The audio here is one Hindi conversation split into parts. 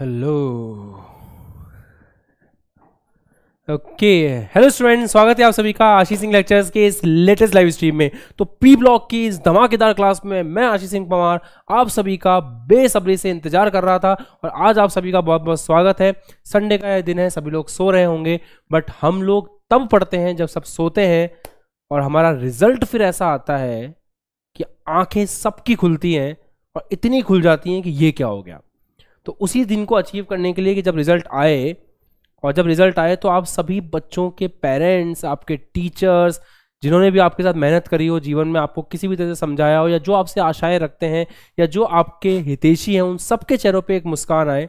हेलो ओके हेलो स्टूडेंट स्वागत है आप सभी का आशीष सिंह लेक्चर्स के इस लेटेस्ट लाइव स्ट्रीम में तो पी ब्लॉक की इस धमाकेदार क्लास में मैं आशीष सिंह पवार आप सभी का बेसब्री से इंतजार कर रहा था और आज आप सभी का बहुत बहुत स्वागत है संडे का दिन है सभी लोग सो रहे होंगे बट हम लोग तब पढ़ते हैं जब सब सोते हैं और हमारा रिजल्ट फिर ऐसा आता है कि आंखें सबकी खुलती हैं और इतनी खुल जाती हैं कि ये क्या हो गया तो उसी दिन को अचीव करने के लिए कि जब रिज़ल्ट आए और जब रिज़ल्ट आए तो आप सभी बच्चों के पेरेंट्स आपके टीचर्स जिन्होंने भी आपके साथ मेहनत करी हो जीवन में आपको किसी भी तरह से समझाया हो या जो आपसे आशाएं रखते हैं या जो आपके हितेशी हैं उन सबके चेहरों पे एक मुस्कान आए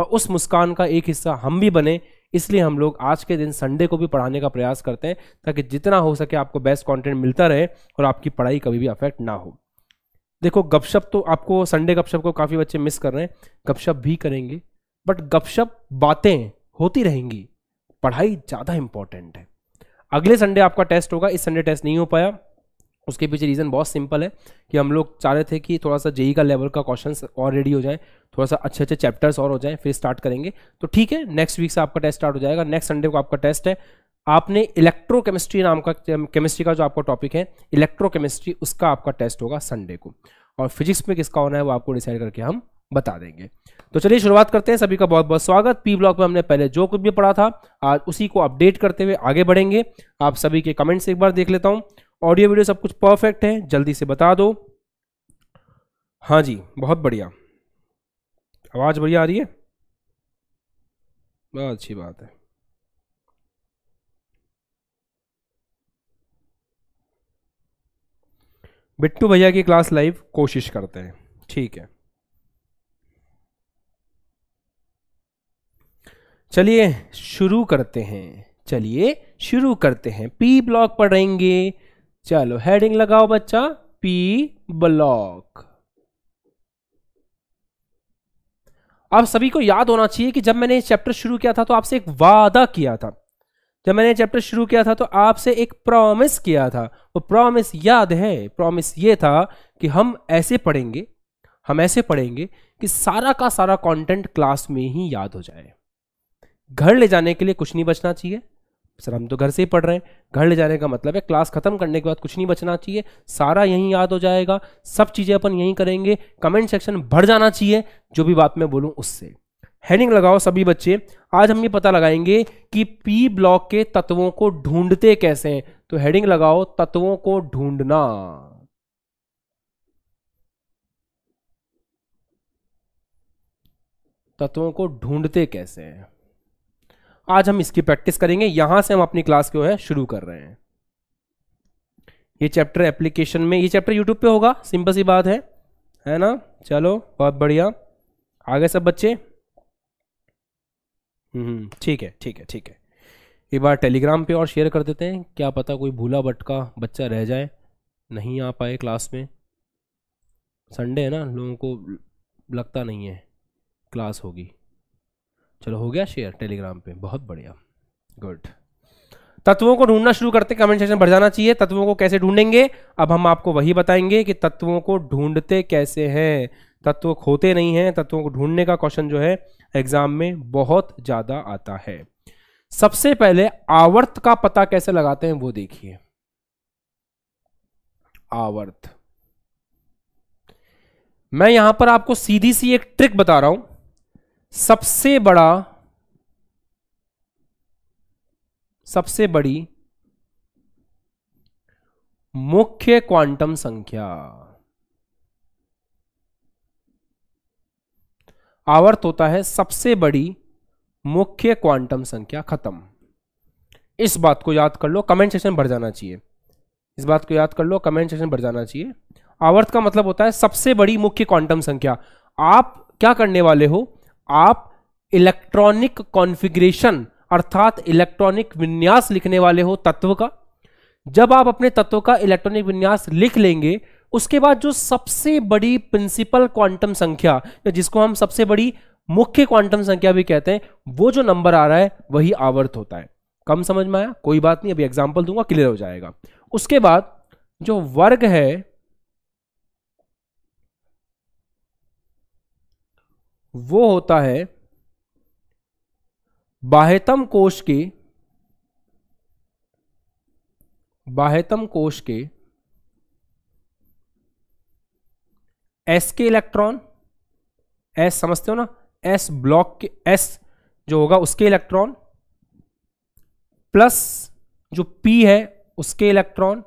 और उस मुस्कान का एक हिस्सा हम भी बने इसलिए हम लोग आज के दिन संडे को भी पढ़ाने का प्रयास करते हैं ताकि जितना हो सके आपको बेस्ट कंटेंट मिलता रहे और आपकी पढ़ाई कभी भी अफेक्ट ना हो देखो गपशप तो आपको संडे गपशप को काफ़ी बच्चे मिस कर रहे हैं गपशप भी करेंगे बट गपशप बातें होती रहेंगी पढ़ाई ज़्यादा इंपॉर्टेंट है अगले संडे आपका टेस्ट होगा इस संडे टेस्ट नहीं हो पाया उसके पीछे रीज़न बहुत सिंपल है कि हम लोग चाह रहे थे कि थोड़ा सा जेई e का लेवल का क्वेश्चंस और रेडी हो जाए थोड़ा सा अच्छे अच्छे चैप्टर्स और हो जाए फिर स्टार्ट करेंगे तो ठीक है नेक्स्ट वीक से आपका टेस्ट स्टार्ट हो जाएगा नेक्स्ट संडे को आपका टेस्ट है आपने इलेक्ट्रोकेमिस्ट्री नाम का केमिस्ट्री का जो आपका टॉपिक है इलेक्ट्रोकेमिस्ट्री उसका आपका टेस्ट होगा संडे को और फिजिक्स में किसका होना है वो आपको डिसाइड करके हम बता देंगे तो चलिए शुरुआत करते हैं सभी का बहुत बहुत स्वागत पी ब्लॉक में हमने पहले जो कुछ भी पढ़ा था आज उसी को अपडेट करते हुए आगे बढ़ेंगे आप सभी के कमेंट्स एक बार देख लेता हूँ ऑडियो वीडियो सब कुछ परफेक्ट है जल्दी से बता दो हाँ जी बहुत बढ़िया आवाज़ बढ़िया आ रही है बहुत अच्छी बात है बिट्टू भैया की क्लास लाइव कोशिश करते हैं ठीक है चलिए शुरू करते हैं चलिए शुरू करते हैं पी ब्लॉक पढ़ेंगे चलो हेडिंग लगाओ बच्चा पी ब्लॉक आप सभी को याद होना चाहिए कि जब मैंने चैप्टर शुरू किया था तो आपसे एक वादा किया था जब मैंने चैप्टर शुरू किया था तो आपसे एक प्रॉमिस किया था वो प्रॉमिस याद है प्रॉमिस ये था कि हम ऐसे पढ़ेंगे हम ऐसे पढ़ेंगे कि सारा का सारा कंटेंट क्लास में ही याद हो जाए घर ले जाने के लिए कुछ नहीं बचना चाहिए सर हम तो घर से ही पढ़ रहे हैं घर ले जाने का मतलब है क्लास खत्म करने के बाद कुछ नहीं बचना चाहिए सारा यहीं याद हो जाएगा सब चीज़ें अपन यहीं करेंगे कमेंट सेक्शन भर जाना चाहिए जो भी बात मैं बोलूँ उससे हेडिंग लगाओ सभी बच्चे आज हम ये पता लगाएंगे कि पी ब्लॉक के तत्वों को ढूंढते कैसे हैं तो हेडिंग लगाओ तत्वों को ढूंढना तत्वों को ढूंढते कैसे हैं आज हम इसकी प्रैक्टिस करेंगे यहां से हम अपनी क्लास जो है शुरू कर रहे हैं ये चैप्टर एप्लीकेशन में ये चैप्टर यूट्यूब पे होगा सिंपल सी बात है है ना चलो बहुत बढ़िया आगे सब बच्चे हम्म। ठीक है ठीक है ठीक है एक बार टेलीग्राम पे और शेयर कर देते हैं क्या पता कोई भूला भटका बच्चा रह जाए नहीं आ पाए क्लास में संडे है ना लोगों को लगता नहीं है क्लास होगी चलो हो गया शेयर टेलीग्राम पे बहुत बढ़िया गुड तत्वों को ढूंढना शुरू करते कमेंट सेक्शन भर जाना चाहिए तत्वों को कैसे ढूंढेंगे अब हम आपको वही बताएंगे कि तत्वों को ढूंढते कैसे हैं तत्व खोते नहीं हैं तत्वों को ढूंढने का क्वेश्चन जो है एग्जाम में बहुत ज़्यादा आता है सबसे पहले आवर्त का पता कैसे लगाते हैं वो देखिए आवर्त मैं यहां पर आपको सीधी सी एक ट्रिक बता रहा हूं सबसे बड़ा सबसे बड़ी मुख्य क्वांटम संख्या आवर्त होता है सबसे बड़ी मुख्य क्वांटम संख्या खत्म इस बात को याद कर लो कमेंट सेक्शन भर जाना चाहिए इस बात को याद कर लो कमेंट सेक्शन भर जाना चाहिए आवर्त का मतलब होता है सबसे बड़ी मुख्य क्वांटम संख्या आप क्या करने वाले हो आप इलेक्ट्रॉनिक कॉन्फ़िगरेशन अर्थात इलेक्ट्रॉनिक विन्यास लिखने वाले हो तत्व का जब आप अपने तत्व का इलेक्ट्रॉनिक विन्यास लिख लेंगे उसके बाद जो सबसे बड़ी प्रिंसिपल क्वांटम संख्या या जिसको हम सबसे बड़ी मुख्य क्वांटम संख्या भी कहते हैं वो जो नंबर आ रहा है वही आवर्त होता है कम समझ में आया कोई बात नहीं अभी एग्जाम्पल दूंगा क्लियर हो जाएगा उसके बाद जो वर्ग है वो होता है बाह्यतम कोश के बाह्यतम कोश के एस के इलेक्ट्रॉन एस समझते हो ना एस ब्लॉक के एस जो होगा उसके इलेक्ट्रॉन प्लस जो पी है उसके इलेक्ट्रॉन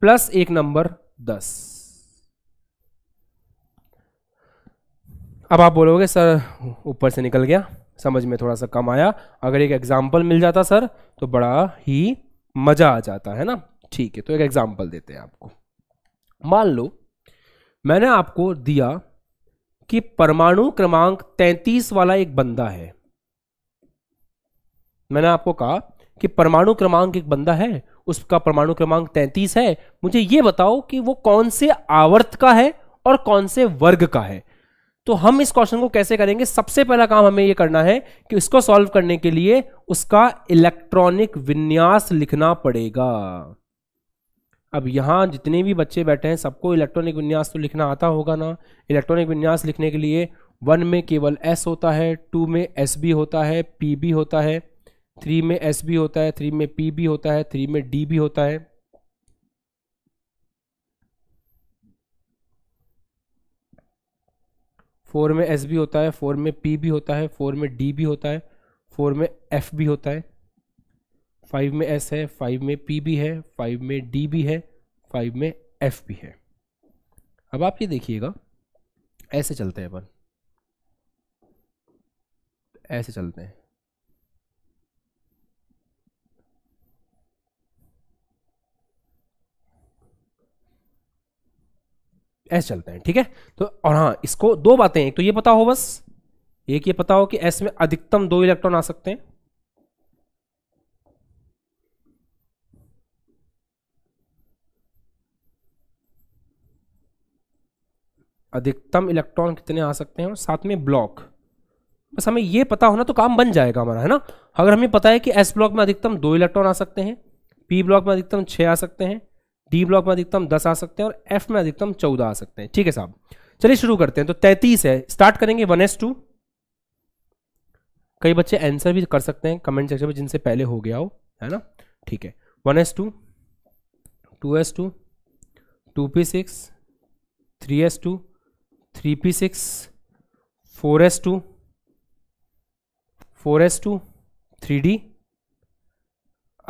प्लस एक नंबर दस अब आप बोलोगे सर ऊपर से निकल गया समझ में थोड़ा सा कम आया अगर एक एग्जाम्पल मिल जाता सर तो बड़ा ही मजा आ जाता है ना ठीक है तो एक एग्जाम्पल देते हैं आपको मान लो मैंने आपको दिया कि परमाणु क्रमांक 33 वाला एक बंदा है मैंने आपको कहा कि परमाणु क्रमांक एक बंदा है उसका परमाणु क्रमांक 33 है मुझे यह बताओ कि वो कौन से आवर्त का है और कौन से वर्ग का है तो हम इस क्वेश्चन को कैसे करेंगे सबसे पहला काम हमें यह करना है कि इसको सॉल्व करने के लिए उसका इलेक्ट्रॉनिक विन्यास लिखना पड़ेगा अब यहाँ जितने भी बच्चे बैठे हैं सबको इलेक्ट्रॉनिक विन्यास तो लिखना आता होगा ना इलेक्ट्रॉनिक विन्यास लिखने के लिए वन में केवल एस होता है टू में एस बी होता है पी बी होता है थ्री में एस बी होता है थ्री में पी बी होता है थ्री में डी बी होता है फोर में एस बी होता है फोर में पी बी होता है फोर में डी बी होता है फोर में एफ बी होता है फाइव में एस है फाइव में पी भी है फाइव में डी भी है फाइव में एफ भी है अब आप ये देखिएगा ऐसे चलते हैं अपन ऐसे चलते हैं ऐसे चलते हैं ठीक है तो और हाँ इसको दो बातें एक तो ये पता हो बस एक ये पता हो कि एस में अधिकतम दो इलेक्ट्रॉन आ सकते हैं अधिकतम इलेक्ट्रॉन कितने आ सकते हैं और साथ में ब्लॉक बस हमें ये पता होना तो काम बन जाएगा हमारा है ना अगर हमें पता है कि एस ब्लॉक में अधिकतम दो इलेक्ट्रॉन आ सकते हैं पी ब्लॉक में अधिकतम छः आ सकते हैं डी ब्लॉक में अधिकतम दस आ सकते हैं और एफ में अधिकतम चौदह आ सकते हैं ठीक है साहब चलिए शुरू करते हैं तो तैतीस है स्टार्ट करेंगे वन एस टू कई बच्चे आंसर भी कर सकते हैं कमेंट सेक्शन में जिनसे पहले हो गया हो है ना ठीक है one S two two S two two P six three S two three P six four S two four S two three D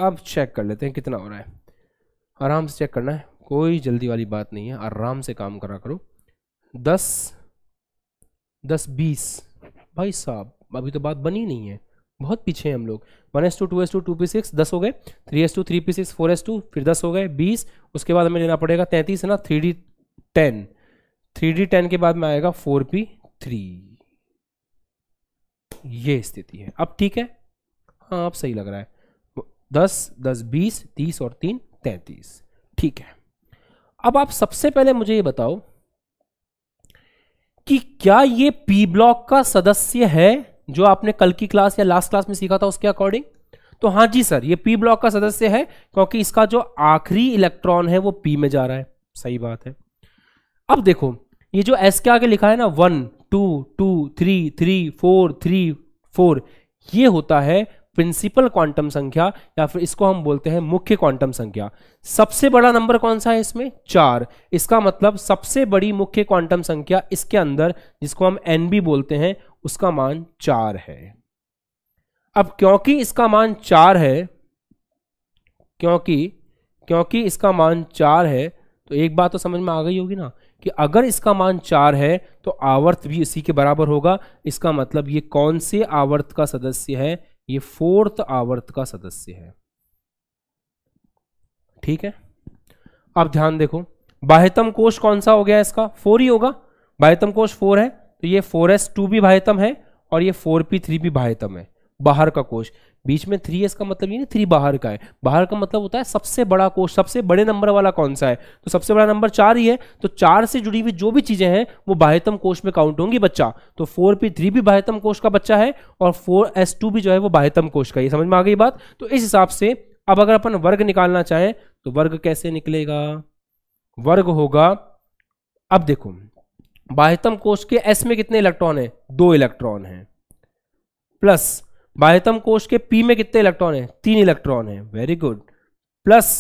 अब चेक कर लेते हैं कितना हो रहा है आराम से चेक करना है कोई जल्दी वाली बात नहीं है आराम से काम करा करो दस दस बीस भाई साहब अभी तो बात बनी नहीं है बहुत पीछे हैं हम लोग one S two two S two two P six दस हो गए three S two three P six four S two फिर दस हो गए बीस उसके बाद हमें लेना पड़ेगा तैंतीस है ना three D ten three D ten के बाद में आएगा फोर पी थ्री ये स्थिति है अब ठीक है हाँ अब सही लग रहा है दस दस बीस तीस और तीन तैतीस ठीक है अब आप सबसे पहले मुझे ये बताओ कि क्या ये पी ब्लॉक का सदस्य है जो आपने कल की क्लास या लास्ट क्लास में सीखा था उसके अकॉर्डिंग तो हाँ जी सर ये पी ब्लॉक का सदस्य है क्योंकि इसका जो आखिरी इलेक्ट्रॉन है वो पी में जा रहा है सही बात है अब देखो ये जो एस के आगे लिखा है ना one two two three three four three four ये होता है प्रिंसिपल क्वांटम संख्या या फिर इसको हम बोलते हैं मुख्य क्वांटम संख्या सबसे बड़ा नंबर कौन सा है इसमें चार इसका मतलब सबसे बड़ी मुख्य क्वांटम संख्या इसके अंदर जिसको हम एन बी बोलते हैं उसका मान चार है अब क्योंकि इसका मान चार है क्योंकि क्योंकि इसका मान चार है तो एक बात तो समझ में आ गई होगी ना कि अगर इसका मान चार है तो आवर्त भी इसी के बराबर होगा इसका मतलब ये कौन से आवर्त का सदस्य है ये फोर्थ आवर्त का सदस्य है ठीक है अब ध्यान देखो बाह्यतम कोश कौन सा हो गया इसका फोर ही होगा बाह्यतम कोश फोर है तो ये फोर एस टू भी बाह्यतम है और ये फोर पी थ्री भी बाह्यतम है बाहर का कोश बीच में थ्री एस का मतलब ये नहीं थ्री बाहर का है बाहर का मतलब होता है सबसे बड़ा कोश सबसे बड़े नंबर वाला कौन सा है तो सबसे बड़ा नंबर चार ही है तो चार से जुड़ी हुई जो भी चीज़ें हैं वो बाह्यतम कोश में काउंट होंगी बच्चा तो फोर पी थ्री भी बाह्यतम कोश का बच्चा है और फोर एस टू भी जो है वो बाह्यतम कोश का ये समझ में आ गई बात तो इस हिसाब से अब अगर अपन वर्ग निकालना चाहें तो वर्ग कैसे निकलेगा वर्ग होगा अब देखो बाह्यतम कोश के एस में कितने इलेक्ट्रॉन है दो इलेक्ट्रॉन है प्लस बाह्यतम कोश के पी में कितने इलेक्ट्रॉन है तीन इलेक्ट्रॉन है वेरी गुड प्लस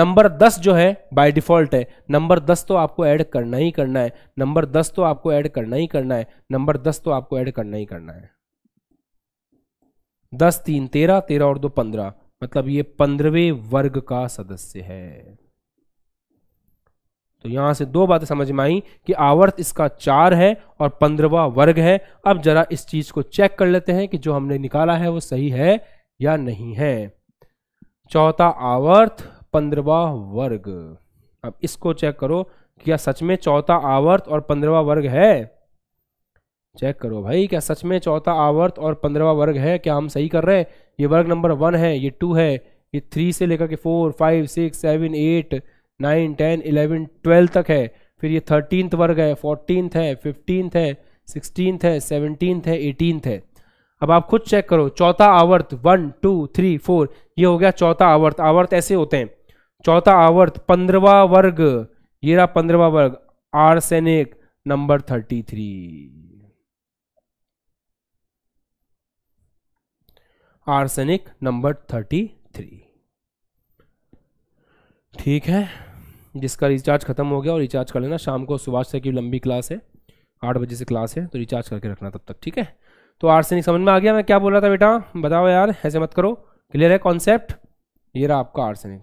नंबर दस जो है बाय डिफॉल्ट है नंबर दस तो आपको ऐड करना ही करना है नंबर दस तो आपको ऐड करना ही करना है नंबर दस तो आपको ऐड करना ही करना है दस तीन तेरह तेरह और दो पंद्रह मतलब ये पंद्रहवें वर्ग का सदस्य है तो यहाँ से दो बातें समझ में आई कि आवर्त इसका चार है और पंद्रवा वर्ग है अब जरा इस चीज़ को चेक कर लेते हैं कि जो हमने निकाला है वो सही है या नहीं है चौथा आवर्त पंद्रवा वर्ग अब इसको चेक करो क्या सच में चौथा आवर्त और पंद्रवा वर्ग है चेक करो भाई क्या सच में चौथा आवर्त और पंद्रवा वर्ग है क्या हम सही कर रहे हैं ये वर्ग नंबर वन है ये टू है ये थ्री से लेकर के four five six seven eight nine ten eleven twelve तक है फिर ये थर्टीनथ वर्ग है फोर्टीन है फिफ्टीन है सिक्सटीन है सेवनटीन है एटीन है अब आप खुद चेक करो चौथा आवर्त वन टू थ्री फोर ये हो गया चौथा आवर्त आवर्त ऐसे होते हैं चौथा आवर्त पंद्रवा वर्ग ये रहा पंद्रवा वर्ग arsenic number thirty three arsenic number thirty three ठीक है जिसका रिचार्ज खत्म हो गया और रिचार्ज कर लेना शाम को सुभाष सर की लंबी क्लास है आठ बजे से क्लास है तो रिचार्ज करके रखना तब तक ठीक है तो आर्सेनिक e समझ में आ गया मैं क्या बोल रहा था बेटा बताओ यार ऐसे मत करो क्लियर है कॉन्सेप्ट ये रहा आपका आर्सेनिक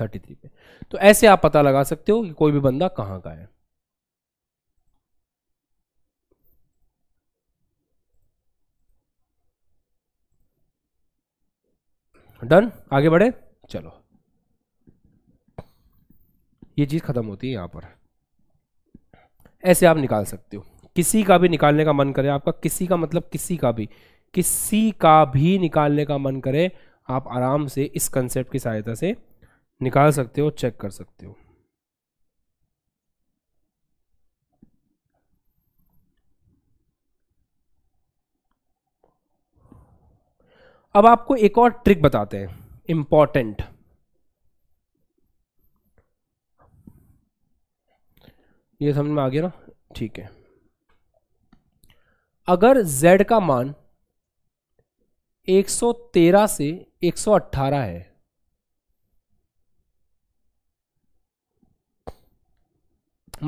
थर्टी थ्री पे तो ऐसे आप पता लगा सकते हो कि कोई भी बंदा कहाँ का है डन आगे बढ़े चलो ये चीज़ ख़त्म होती है यहाँ पर ऐसे आप निकाल सकते हो किसी का भी निकालने का मन करे आपका किसी का मतलब किसी का भी किसी का भी निकालने का मन करे आप आराम से इस कंसेप्ट की सहायता से निकाल सकते हो चेक कर सकते हो अब आपको एक और ट्रिक बताते हैं इम्पॉर्टेंट ये समझ में आ गया ना ठीक है अगर z का मान 113 से 118 है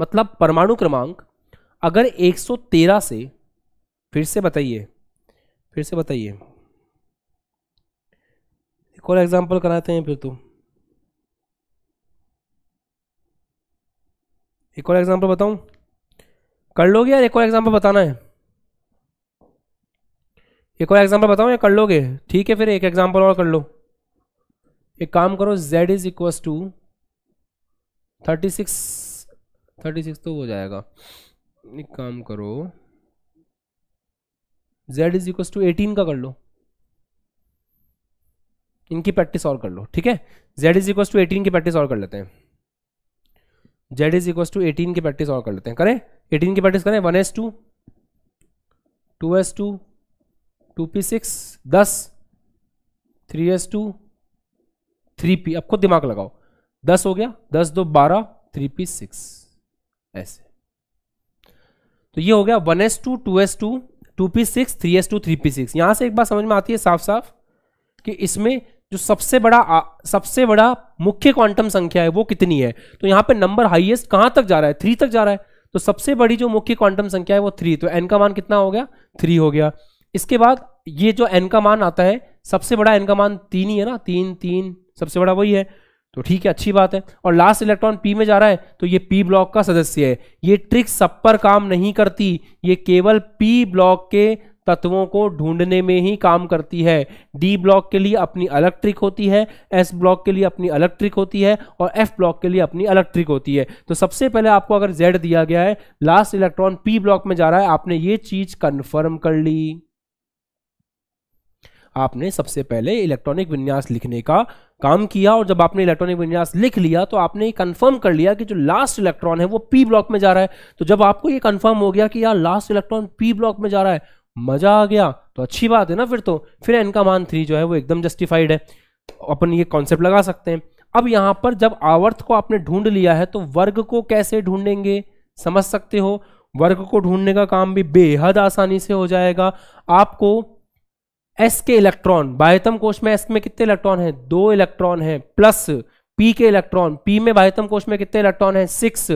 मतलब परमाणु क्रमांक अगर 113 से फिर से बताइए फिर से बताइए एक और एग्जांपल कराते हैं फिर तो एक और एग्जाम्पल बताऊं कर लोगे यार एक और एग्जाम्पल बताना है एक और एग्जाम्पल बताऊं या कर लोगे ठीक है फिर एक एग्जाम्पल और कर लो एक काम करो z is equals to thirty six thirty six तो हो जाएगा एक काम करो z is equals to eighteen का कर लो इनकी प्रैक्टिस और कर लो ठीक है z is equals to eighteen की प्रैक्टिस और कर लेते हैं Z is equal to eighteen की प्रैक्टिस और कर लेते हैं करें एटीन की प्रैक्टिस करें one S two two S two two P six दस three S two three P अब खुद दिमाग लगाओ दस हो गया दस दो बारह थ्री पी सिक्स ऐसे तो ये हो गया one S two two S two two P six three S two three P six यहां से एक बात समझ में आती है साफ साफ कि इसमें जो सबसे बड़ा सबसे बड़ा मुख्य क्वांटम संख्या है वो कितनी है तो यहाँ पे नंबर हाईएस्ट कहां तक जा रहा है थ्री तक जा रहा है तो सबसे बड़ी जो मुख्य क्वांटम संख्या है वो थ्री तो एन का मान कितना हो गया थ्री हो गया इसके बाद ये जो एन का मान आता है सबसे बड़ा एन का मान तीन ही है ना तीन तीन सबसे बड़ा वही है तो ठीक है अच्छी बात है और लास्ट इलेक्ट्रॉन पी में जा रहा है तो ये पी ब्लॉक का सदस्य है ये ट्रिक सब पर काम नहीं करती ये केवल पी ब्लॉक के तत्वों को ढूंढने में ही काम करती है डी ब्लॉक के लिए अपनी अलग ट्रिक होती है एस ब्लॉक के लिए अपनी अलग ट्रिक होती है और एफ ब्लॉक के लिए अपनी अलग ट्रिक होती है तो सबसे पहले आपको अगर जेड दिया गया है लास्ट इलेक्ट्रॉन पी ब्लॉक में जा रहा है आपने ये चीज कन्फर्म कर ली आपने सबसे पहले इलेक्ट्रॉनिक विन्यास लिखने का काम किया और जब आपने इलेक्ट्रॉनिक विन्यास लिख लिया तो आपने ये कंफर्म कर लिया कि जो लास्ट इलेक्ट्रॉन है वो पी ब्लॉक में जा रहा है तो जब आपको ये कंफर्म हो गया कि यार लास्ट इलेक्ट्रॉन पी ब्लॉक में जा रहा है मज़ा आ गया तो अच्छी बात है ना फिर तो फिर एन का मान थ्री जो है वो एकदम जस्टिफाइड है अपन ये कॉन्सेप्ट लगा सकते हैं अब यहां पर जब आवर्त को आपने ढूंढ लिया है तो वर्ग को कैसे ढूंढेंगे समझ सकते हो वर्ग को ढूंढने का काम भी बेहद आसानी से हो जाएगा आपको एस के इलेक्ट्रॉन बाह्यतम कोष में एस में कितने इलेक्ट्रॉन है दो इलेक्ट्रॉन है प्लस पी के इलेक्ट्रॉन पी में बाह्यतम कोष में कितने इलेक्ट्रॉन है सिक्स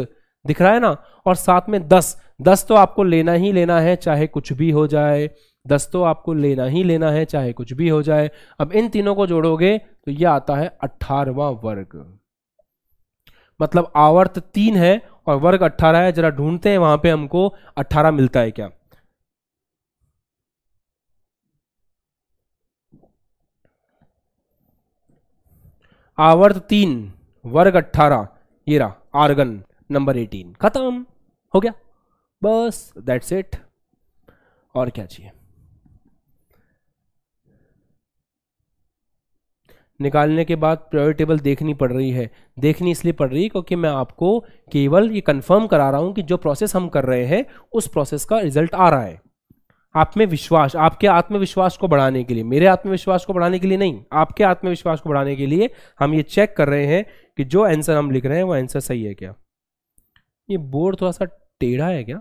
दिख रहा है ना और साथ में दस दस तो आपको लेना ही लेना है चाहे कुछ भी हो जाए दस तो आपको लेना ही लेना है चाहे कुछ भी हो जाए अब इन तीनों को जोड़ोगे तो यह आता है अट्ठारवा वर्ग मतलब आवर्त तीन है और वर्ग अट्ठारह है जरा ढूंढते हैं वहां पे हमको अट्ठारह मिलता है क्या आवर्त तीन वर्ग अट्ठारह ये रहा आर्गन नंबर एटीन खत्म हो गया बस दैट्स इट और क्या चाहिए निकालने के बाद प्रायोरिटी टेबल देखनी पड़ रही है देखनी इसलिए पड़ रही है क्योंकि मैं आपको केवल ये कंफर्म करा रहा हूं कि जो प्रोसेस हम कर रहे हैं उस प्रोसेस का रिजल्ट आ रहा है आप में विश्वास आपके आत्मविश्वास को बढ़ाने के लिए मेरे आत्मविश्वास को बढ़ाने के लिए नहीं आपके आत्मविश्वास को बढ़ाने के लिए हम ये चेक कर रहे हैं कि जो आंसर हम लिख रहे हैं वो आंसर सही है क्या ये बोर्ड थोड़ा सा टेढ़ा है क्या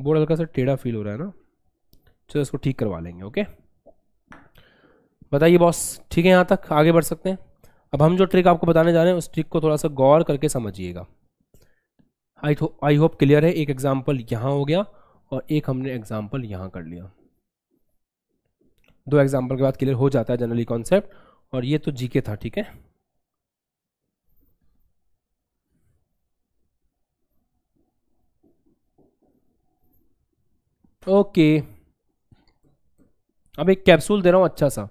बोर्ड हल्का सा टेढ़ा फील हो रहा है ना चलो इसको ठीक करवा लेंगे ओके बताइए बॉस ठीक है यहाँ तक आगे बढ़ सकते हैं अब हम जो ट्रिक आपको बताने जा रहे हैं उस ट्रिक को थोड़ा सा गौर करके समझिएगा आई आई होप क्लियर है एक एग्जाम्पल यहाँ हो गया और एक हमने एग्जाम्पल यहाँ कर लिया दो एग्जाम्पल के बाद क्लियर हो जाता है जनरली कॉन्सेप्ट और ये तो जीके था ठीक है ओके अब एक कैप्सूल दे रहा हूं अच्छा सा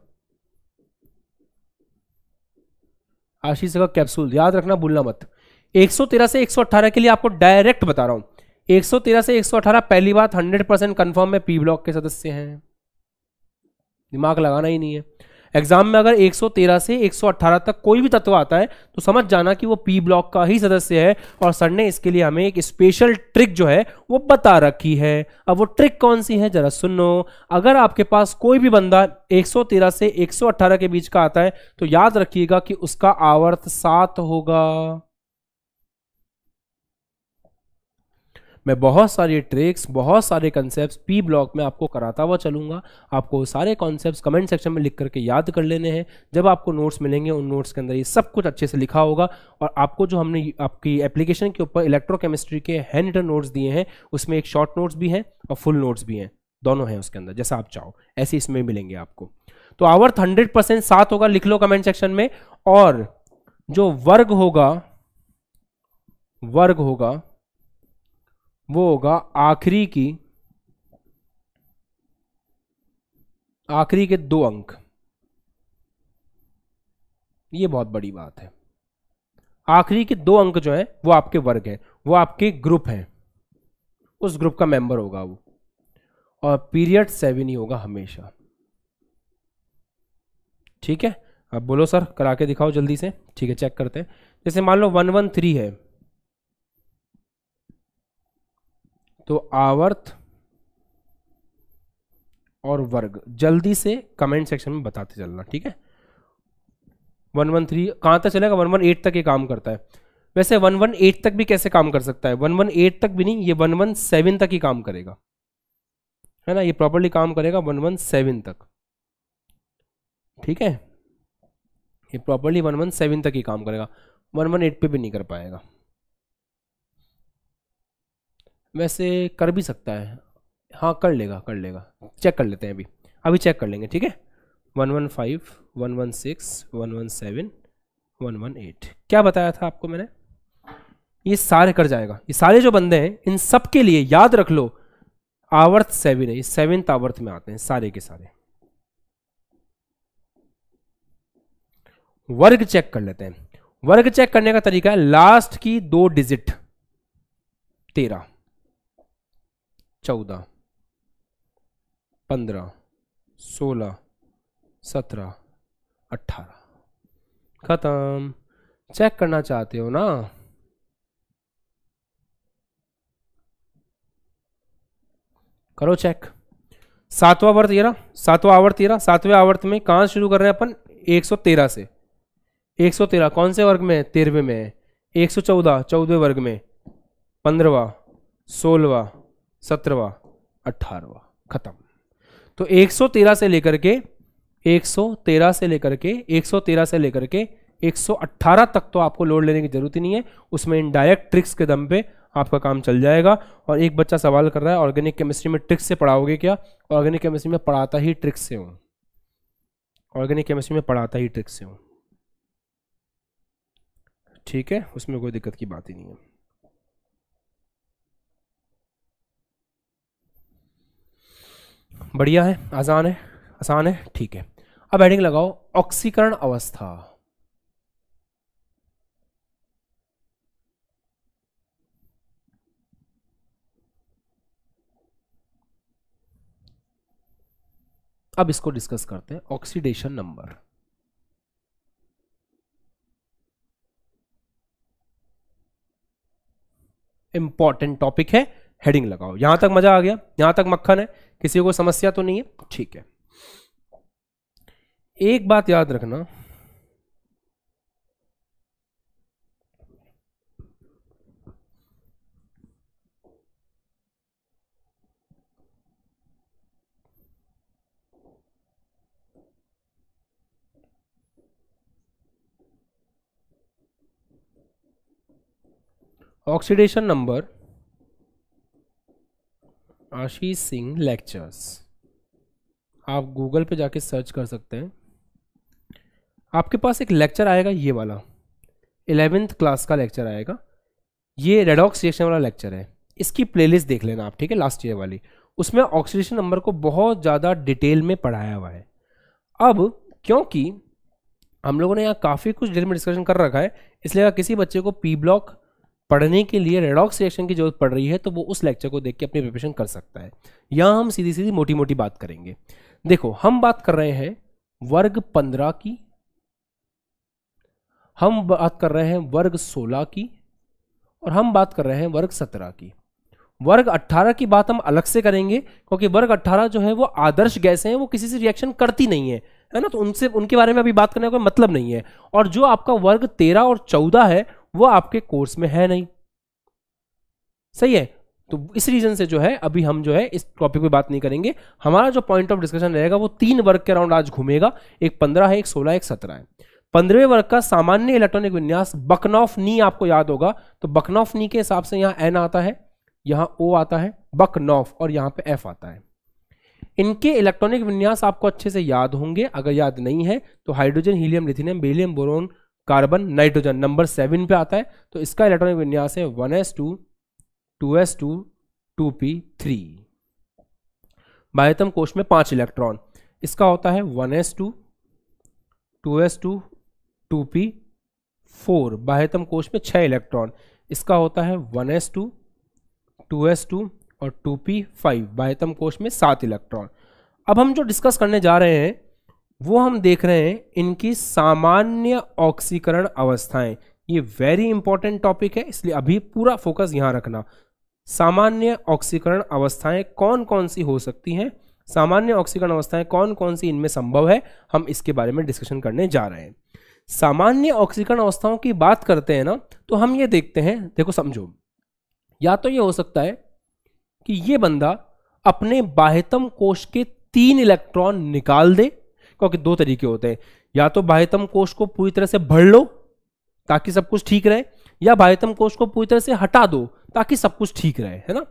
आशीष का कैप्सूल याद रखना भूलना मत 113 से 118 के लिए आपको डायरेक्ट बता रहा हूं 113 से 118 पहली बात 100 परसेंट कन्फर्म में पी ब्लॉक के सदस्य हैं दिमाग लगाना ही नहीं है एग्जाम में अगर 113 से 118 तक कोई भी तत्व आता है तो समझ जाना कि वो पी ब्लॉक का ही सदस्य है और सर ने इसके लिए हमें एक स्पेशल ट्रिक जो है वो बता रखी है अब वो ट्रिक कौन सी है जरा सुनो अगर आपके पास कोई भी बंदा 113 से 118 के बीच का आता है तो याद रखिएगा कि उसका आवर्त सात होगा मैं बहुत सारे ट्रिक्स बहुत सारे कॉन्सेप्ट्स पी ब्लॉक में आपको कराता हुआ चलूंगा आपको सारे कॉन्सेप्ट्स कमेंट सेक्शन में लिख करके याद कर लेने हैं जब आपको नोट्स मिलेंगे उन नोट्स के अंदर ये सब कुछ अच्छे से लिखा होगा और आपको जो हमने आपकी एप्लीकेशन के ऊपर इलेक्ट्रोकेमिस्ट्री के हैंड नोट्स दिए हैं उसमें एक शॉर्ट नोट्स भी हैं और फुल नोट्स भी हैं दोनों हैं उसके अंदर जैसा आप चाहो ऐसे इसमें मिलेंगे आपको तो आवर्थ हंड्रेड परसेंट सात होगा लिख लो कमेंट सेक्शन में और जो वर्ग होगा वर्ग होगा वो होगा आखिरी की आखिरी के दो अंक ये बहुत बड़ी बात है आखिरी के दो अंक जो है वो आपके वर्ग है वो आपके ग्रुप है उस ग्रुप का मेंबर होगा वो और पीरियड सेवन ही होगा हमेशा ठीक है अब बोलो सर करा के दिखाओ जल्दी से ठीक है चेक करते हैं जैसे मान लो वन वन थ्री है तो आवर्त और वर्ग जल्दी से कमेंट सेक्शन में बताते चलना ठीक है वन वन थ्री कहां तक चलेगा वन वन एट तक ये काम करता है वैसे वन वन एट तक भी कैसे काम कर सकता है वन वन एट तक भी नहीं ये वन वन सेवन तक ही काम करेगा है ना ये प्रॉपरली काम करेगा वन वन सेवन तक ठीक है ये प्रॉपरली वन वन सेवन तक ही काम करेगा वन वन एट पे भी नहीं कर पाएगा वैसे कर भी सकता है हाँ कर लेगा कर लेगा चेक कर लेते हैं अभी अभी चेक कर लेंगे ठीक है one one five one one six one one seven one one eight क्या बताया था आपको मैंने ये सारे कर जाएगा ये सारे जो बंदे हैं इन सब के लिए याद रख लो आवर्त सेवन है ये सेवन आवर्त में आते हैं सारे के सारे वर्ग चेक कर लेते हैं वर्ग चेक करने का तरीका है लास्ट की दो डिजिट तेरह चौदह पंद्रह सोलह सत्रह अट्ठारह ख़त्म चेक करना चाहते हो ना करो चेक सातवां वर्त ये रहा सातवां आवर्त ये रहा सातवें आवर्त में कहां शुरू कर रहे हैं अपन 113 से 113 कौन से वर्ग में है तेरहवें में सौ चौदह चौदह वर्ग में पंद्रवा सोलवा सत्रहवा अठारवा खत्म तो 113 से लेकर के 113 से लेकर के 113 से लेकर के 118 तक तो आपको लोड लेने की जरूरत ही नहीं है उसमें इनडायरेक्ट ट्रिक्स के दम पे आपका काम चल जाएगा और एक बच्चा सवाल कर रहा है ऑर्गेनिक केमिस्ट्री में ट्रिक्स से पढ़ाओगे क्या ऑर्गेनिक केमिस्ट्री में पढ़ाता ही ट्रिक्स से हूँ ऑर्गेनिक केमिस्ट्री में पढ़ाता ही ट्रिक्स से हूँ ठीक है उसमें कोई दिक्कत की बात ही नहीं है बढ़िया है आसान है आसान है ठीक है अब हेडिंग लगाओ ऑक्सीकरण अवस्था अब इसको डिस्कस करते हैं ऑक्सीडेशन नंबर इंपॉर्टेंट टॉपिक है हेडिंग लगाओ यहां तक मजा आ गया यहां तक मक्खन है किसी को समस्या तो नहीं है ठीक है एक बात याद रखना oxidation number Ashish Singh lectures आप गूगल पे जाके सर्च कर सकते हैं आपके पास एक लेक्चर आएगा ये वाला एलेवेंथ क्लास का लेक्चर आएगा ये रेडॉक्स रिएक्शन वाला लेक्चर है इसकी प्लेलिस्ट देख लेना आप ठीक है लास्ट ईयर वाली उसमें ऑक्सीडेशन नंबर को बहुत ज़्यादा डिटेल में पढ़ाया हुआ है अब क्योंकि हम लोगों ने यहाँ काफ़ी कुछ डिटेल में डिस्कशन कर रखा है इसलिए किसी बच्चे को पी ब्लॉक पढ़ने के लिए रेडॉक्स रिएक्शन की जरूरत पड़ रही है तो वो उस लेक्चर को देख के अपनी प्रिपरेशन कर सकता है यहाँ हम सीधी सीधी मोटी मोटी बात करेंगे देखो हम बात कर रहे हैं वर्ग पंद्रह की हम बात कर रहे हैं वर्ग सोलह की और हम बात कर रहे हैं वर्ग सत्रह की वर्ग अट्ठारह की बात हम अलग से करेंगे क्योंकि वर्ग अट्ठारह जो है वो आदर्श गैसें हैं वो किसी से रिएक्शन करती नहीं है है ना तो उनसे उनके बारे में अभी बात करने का कोई मतलब नहीं है और जो आपका वर्ग तेरह और चौदह है वो आपके कोर्स में है नहीं सही है तो इस रीजन से जो है अभी हम जो है इस टॉपिक पे बात नहीं करेंगे हमारा जो पॉइंट ऑफ डिस्कशन रहेगा वो तीन वर्ग के अराउंड आज घूमेगा एक पंद्रह है एक सोलह एक सत्रह है पंद्रहवें वर्ग का सामान्य इलेक्ट्रॉनिक विन्यास बकनॉफ नी आपको याद होगा तो बकनॉफ नी के हिसाब से यहां एन आता है यहां ओ आता है बकनॉफ और यहां पर एफ आता है इनके इलेक्ट्रॉनिक विन्यास आपको अच्छे से याद होंगे अगर याद नहीं है तो hydrogen helium lithium beryllium boron carbon nitrogen number seven पे आता है तो इसका इलेक्ट्रॉनिक विन्यास है one S two two S two two P three बाह्यतम कोष में पांच इलेक्ट्रॉन इसका होता है one S two two S two two P four बाह्यतम कोष में छह इलेक्ट्रॉन इसका होता है one S two two S two और टू पी फाइव बाह्यतम कोष में सात इलेक्ट्रॉन अब हम जो डिस्कस करने जा रहे हैं वो हम देख रहे हैं इनकी सामान्य ऑक्सीकरण अवस्थाएं ये वेरी इंपॉर्टेंट टॉपिक है इसलिए अभी पूरा फोकस यहां रखना सामान्य ऑक्सीकरण अवस्थाएं कौन कौन सी हो सकती हैं सामान्य ऑक्सीकरण अवस्थाएं कौन कौन सी इनमें संभव है हम इसके बारे में डिस्कशन करने जा रहे हैं सामान्य ऑक्सीकरण अवस्थाओं की बात करते हैं ना तो हम ये देखते हैं देखो समझो या तो ये हो सकता है कि ये बंदा अपने बाह्यतम कोष के तीन इलेक्ट्रॉन निकाल दे क्योंकि दो तरीके होते हैं या तो बाह्यतम कोष को पूरी तरह से भर लो ताकि सब कुछ ठीक रहे या बाह्यतम कोष को पूरी तरह से हटा दो ताकि सब कुछ ठीक रहे है ना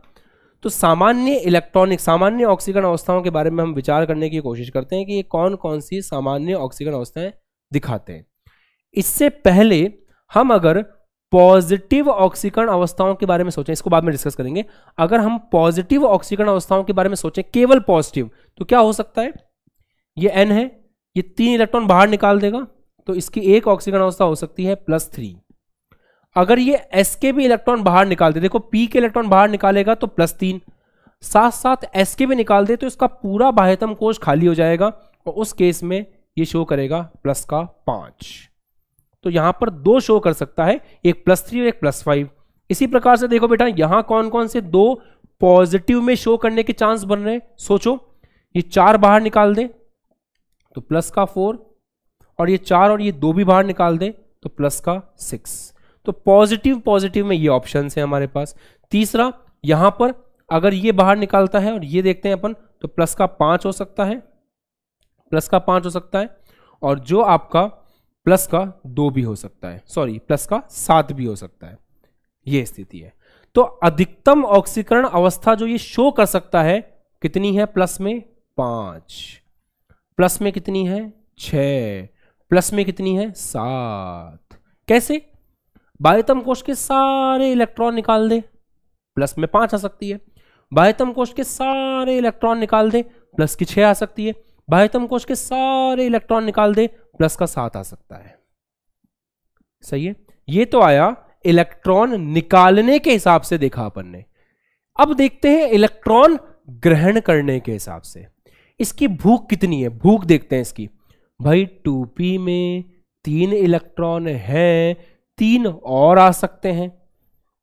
तो सामान्य इलेक्ट्रॉनिक सामान्य ऑक्सीकरण अवस्थाओं के बारे में हम विचार करने की कोशिश करते हैं कि ये कौन कौन सी सामान्य ऑक्सीकरण अवस्थाएं दिखाते हैं इससे पहले हम अगर पॉजिटिव ऑक्सीकरण अवस्थाओं के बारे में सोचें इसको बाद में डिस्कस करेंगे अगर हम पॉजिटिव ऑक्सीकरण अवस्थाओं के बारे में सोचें केवल पॉजिटिव तो क्या हो सकता है ये एन है ये तीन इलेक्ट्रॉन बाहर निकाल देगा तो इसकी एक ऑक्सीजन अवस्था हो सकती है प्लस थ्री अगर ये एस के भी इलेक्ट्रॉन बाहर निकाल दे देखो पी के इलेक्ट्रॉन बाहर निकालेगा तो प्लस तीन साथ साथ एस के भी निकाल दे तो इसका पूरा बाह्यतम कोष खाली हो जाएगा और उस केस में ये शो करेगा प्लस का पांच तो यहां पर दो शो कर सकता है एक प्लस थ्री और एक प्लस फाइव इसी प्रकार से देखो बेटा यहां कौन कौन से दो पॉजिटिव में शो करने के चांस बन रहे सोचो ये चार बाहर निकाल दे तो प्लस का फोर और ये चार और ये दो भी बाहर निकाल दें तो प्लस का सिक्स तो पॉजिटिव पॉजिटिव में ये ऑप्शन है हमारे पास तीसरा यहां पर अगर ये बाहर निकालता है और ये देखते हैं अपन तो प्लस का पांच हो सकता है प्लस का पांच हो सकता है और जो आपका प्लस का दो भी हो सकता है सॉरी प्लस का सात भी हो सकता है ये स्थिति है तो अधिकतम ऑक्सीकरण अवस्था जो ये शो कर सकता है कितनी है प्लस में पांच प्लस में कितनी है छ प्लस में कितनी है सात कैसे बाह्यतम कोश के सारे इलेक्ट्रॉन निकाल दे प्लस में पांच आ सकती है बाह्यतम कोष के सारे इलेक्ट्रॉन निकाल दे प्लस की छह आ सकती है बाह्यतम कोष के सारे इलेक्ट्रॉन निकाल दे प्लस का सात आ सकता है सही है ये तो आया इलेक्ट्रॉन निकालने के हिसाब से देखा अपन ने अब देखते हैं इलेक्ट्रॉन ग्रहण करने के हिसाब से इसकी भूख कितनी है भूख देखते हैं इसकी भाई टू पी में तीन इलेक्ट्रॉन हैं तीन और आ सकते हैं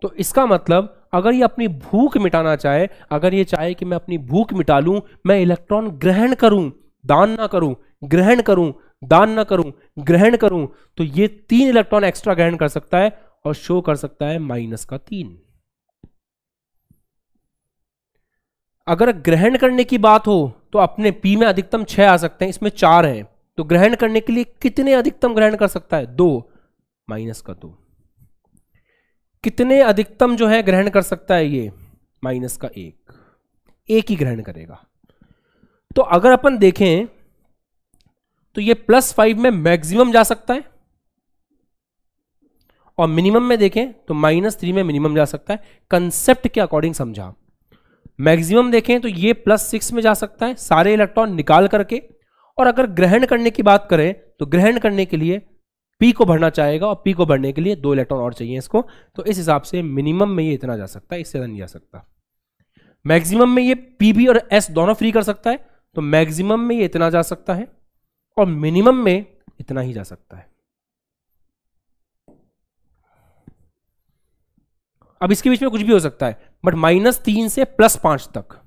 तो इसका मतलब अगर ये अपनी भूख मिटाना चाहे अगर ये चाहे कि मैं अपनी भूख मिटा लूं मैं इलेक्ट्रॉन ग्रहण करूं दान ना करूं ग्रहण करूं दान ना करूं ग्रहण करूं तो ये तीन इलेक्ट्रॉन एक्स्ट्रा ग्रहण कर सकता है और शो कर सकता है माइनस का तीन अगर ग्रहण करने की बात हो तो अपने पी में अधिकतम छह आ सकते हैं इसमें चार हैं तो ग्रहण करने के लिए कितने अधिकतम ग्रहण कर सकता है दो माइनस का दो कितने अधिकतम जो है ग्रहण कर सकता है ये माइनस का एक एक ही ग्रहण करेगा तो अगर अपन देखें तो ये प्लस फाइव में मैक्सिमम जा सकता है और मिनिमम में देखें तो माइनस थ्री में मिनिमम जा सकता है कंसेप्ट के अकॉर्डिंग समझा मैक्सिमम देखें तो ये प्लस सिक्स में जा सकता है सारे इलेक्ट्रॉन निकाल करके और अगर ग्रहण करने की बात करें तो ग्रहण करने के लिए पी को भरना चाहेगा और पी को भरने के लिए दो इलेक्ट्रॉन और चाहिए इसको तो इस हिसाब से मिनिमम में ये इतना जा सकता है इससे ज़्यादा नहीं जा सकता मैक्सिमम में ये पी बी और एस दोनों फ्री कर सकता है तो मैक्सिमम में ये इतना जा सकता है और मिनिमम में इतना ही जा सकता है अब इसके बीच में कुछ भी हो सकता है बट माइनस तीन से प्लस पांच तक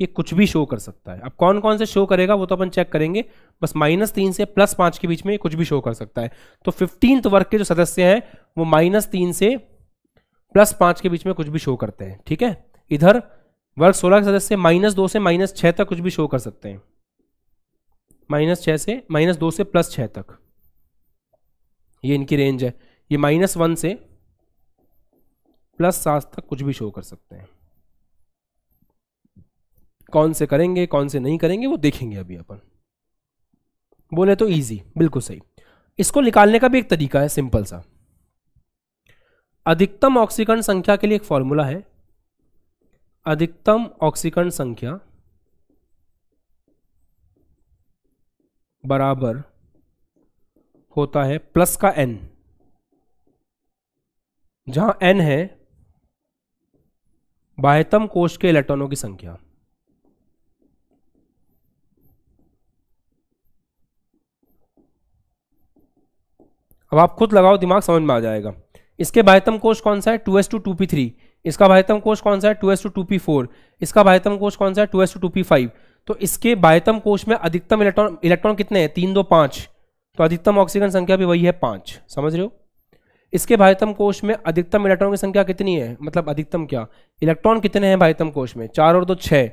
ये कुछ भी शो कर सकता है अब कौन कौन से शो करेगा वो तो अपन चेक करेंगे बस माइनस तीन से प्लस पांच के बीच में कुछ भी शो कर सकता है तो फिफ्टींथ वर्ग के जो सदस्य हैं वो माइनस तीन से प्लस पांच के बीच में कुछ भी शो करते हैं ठीक है इधर वर्ग सोलह के सदस्य माइनस दो से माइनस छह तक कुछ भी शो कर सकते हैं माइनस छह से माइनस दो से प्लस छह तक ये इनकी रेंज है ये माइनस वन से प्लस सात तक कुछ भी शो कर सकते हैं कौन से करेंगे कौन से नहीं करेंगे वो देखेंगे अभी अपन बोले तो इजी बिल्कुल सही इसको निकालने का भी एक तरीका है सिंपल सा अधिकतम ऑक्सीकरण संख्या के लिए एक फॉर्मूला है अधिकतम ऑक्सीकरण संख्या बराबर होता है प्लस का एन जहां एन है बाह्यतम कोष के इलेक्ट्रॉनों की संख्या अब आप खुद लगाओ दिमाग समझ में आ जाएगा इसके बाह्यतम कोष कौन सा है two S two two P three इसका बाह्यतम कोष कौन सा है two S two two P four इसका बाह्यतम कोष कौन सा है two S two two P five तो इसके बाह्यतम कोष में अधिकतम इलेक्ट्रॉन इलेक्ट्रॉन कितने हैं तीन दो पांच तो अधिकतम ऑक्सीजन संख्या भी वही है पांच समझ रहे हो इसके भाईतम कोष में अधिकतम इलेक्ट्रॉन की संख्या कितनी है मतलब अधिकतम क्या इलेक्ट्रॉन कितने हैं भाईतम कोष में चार और दो छः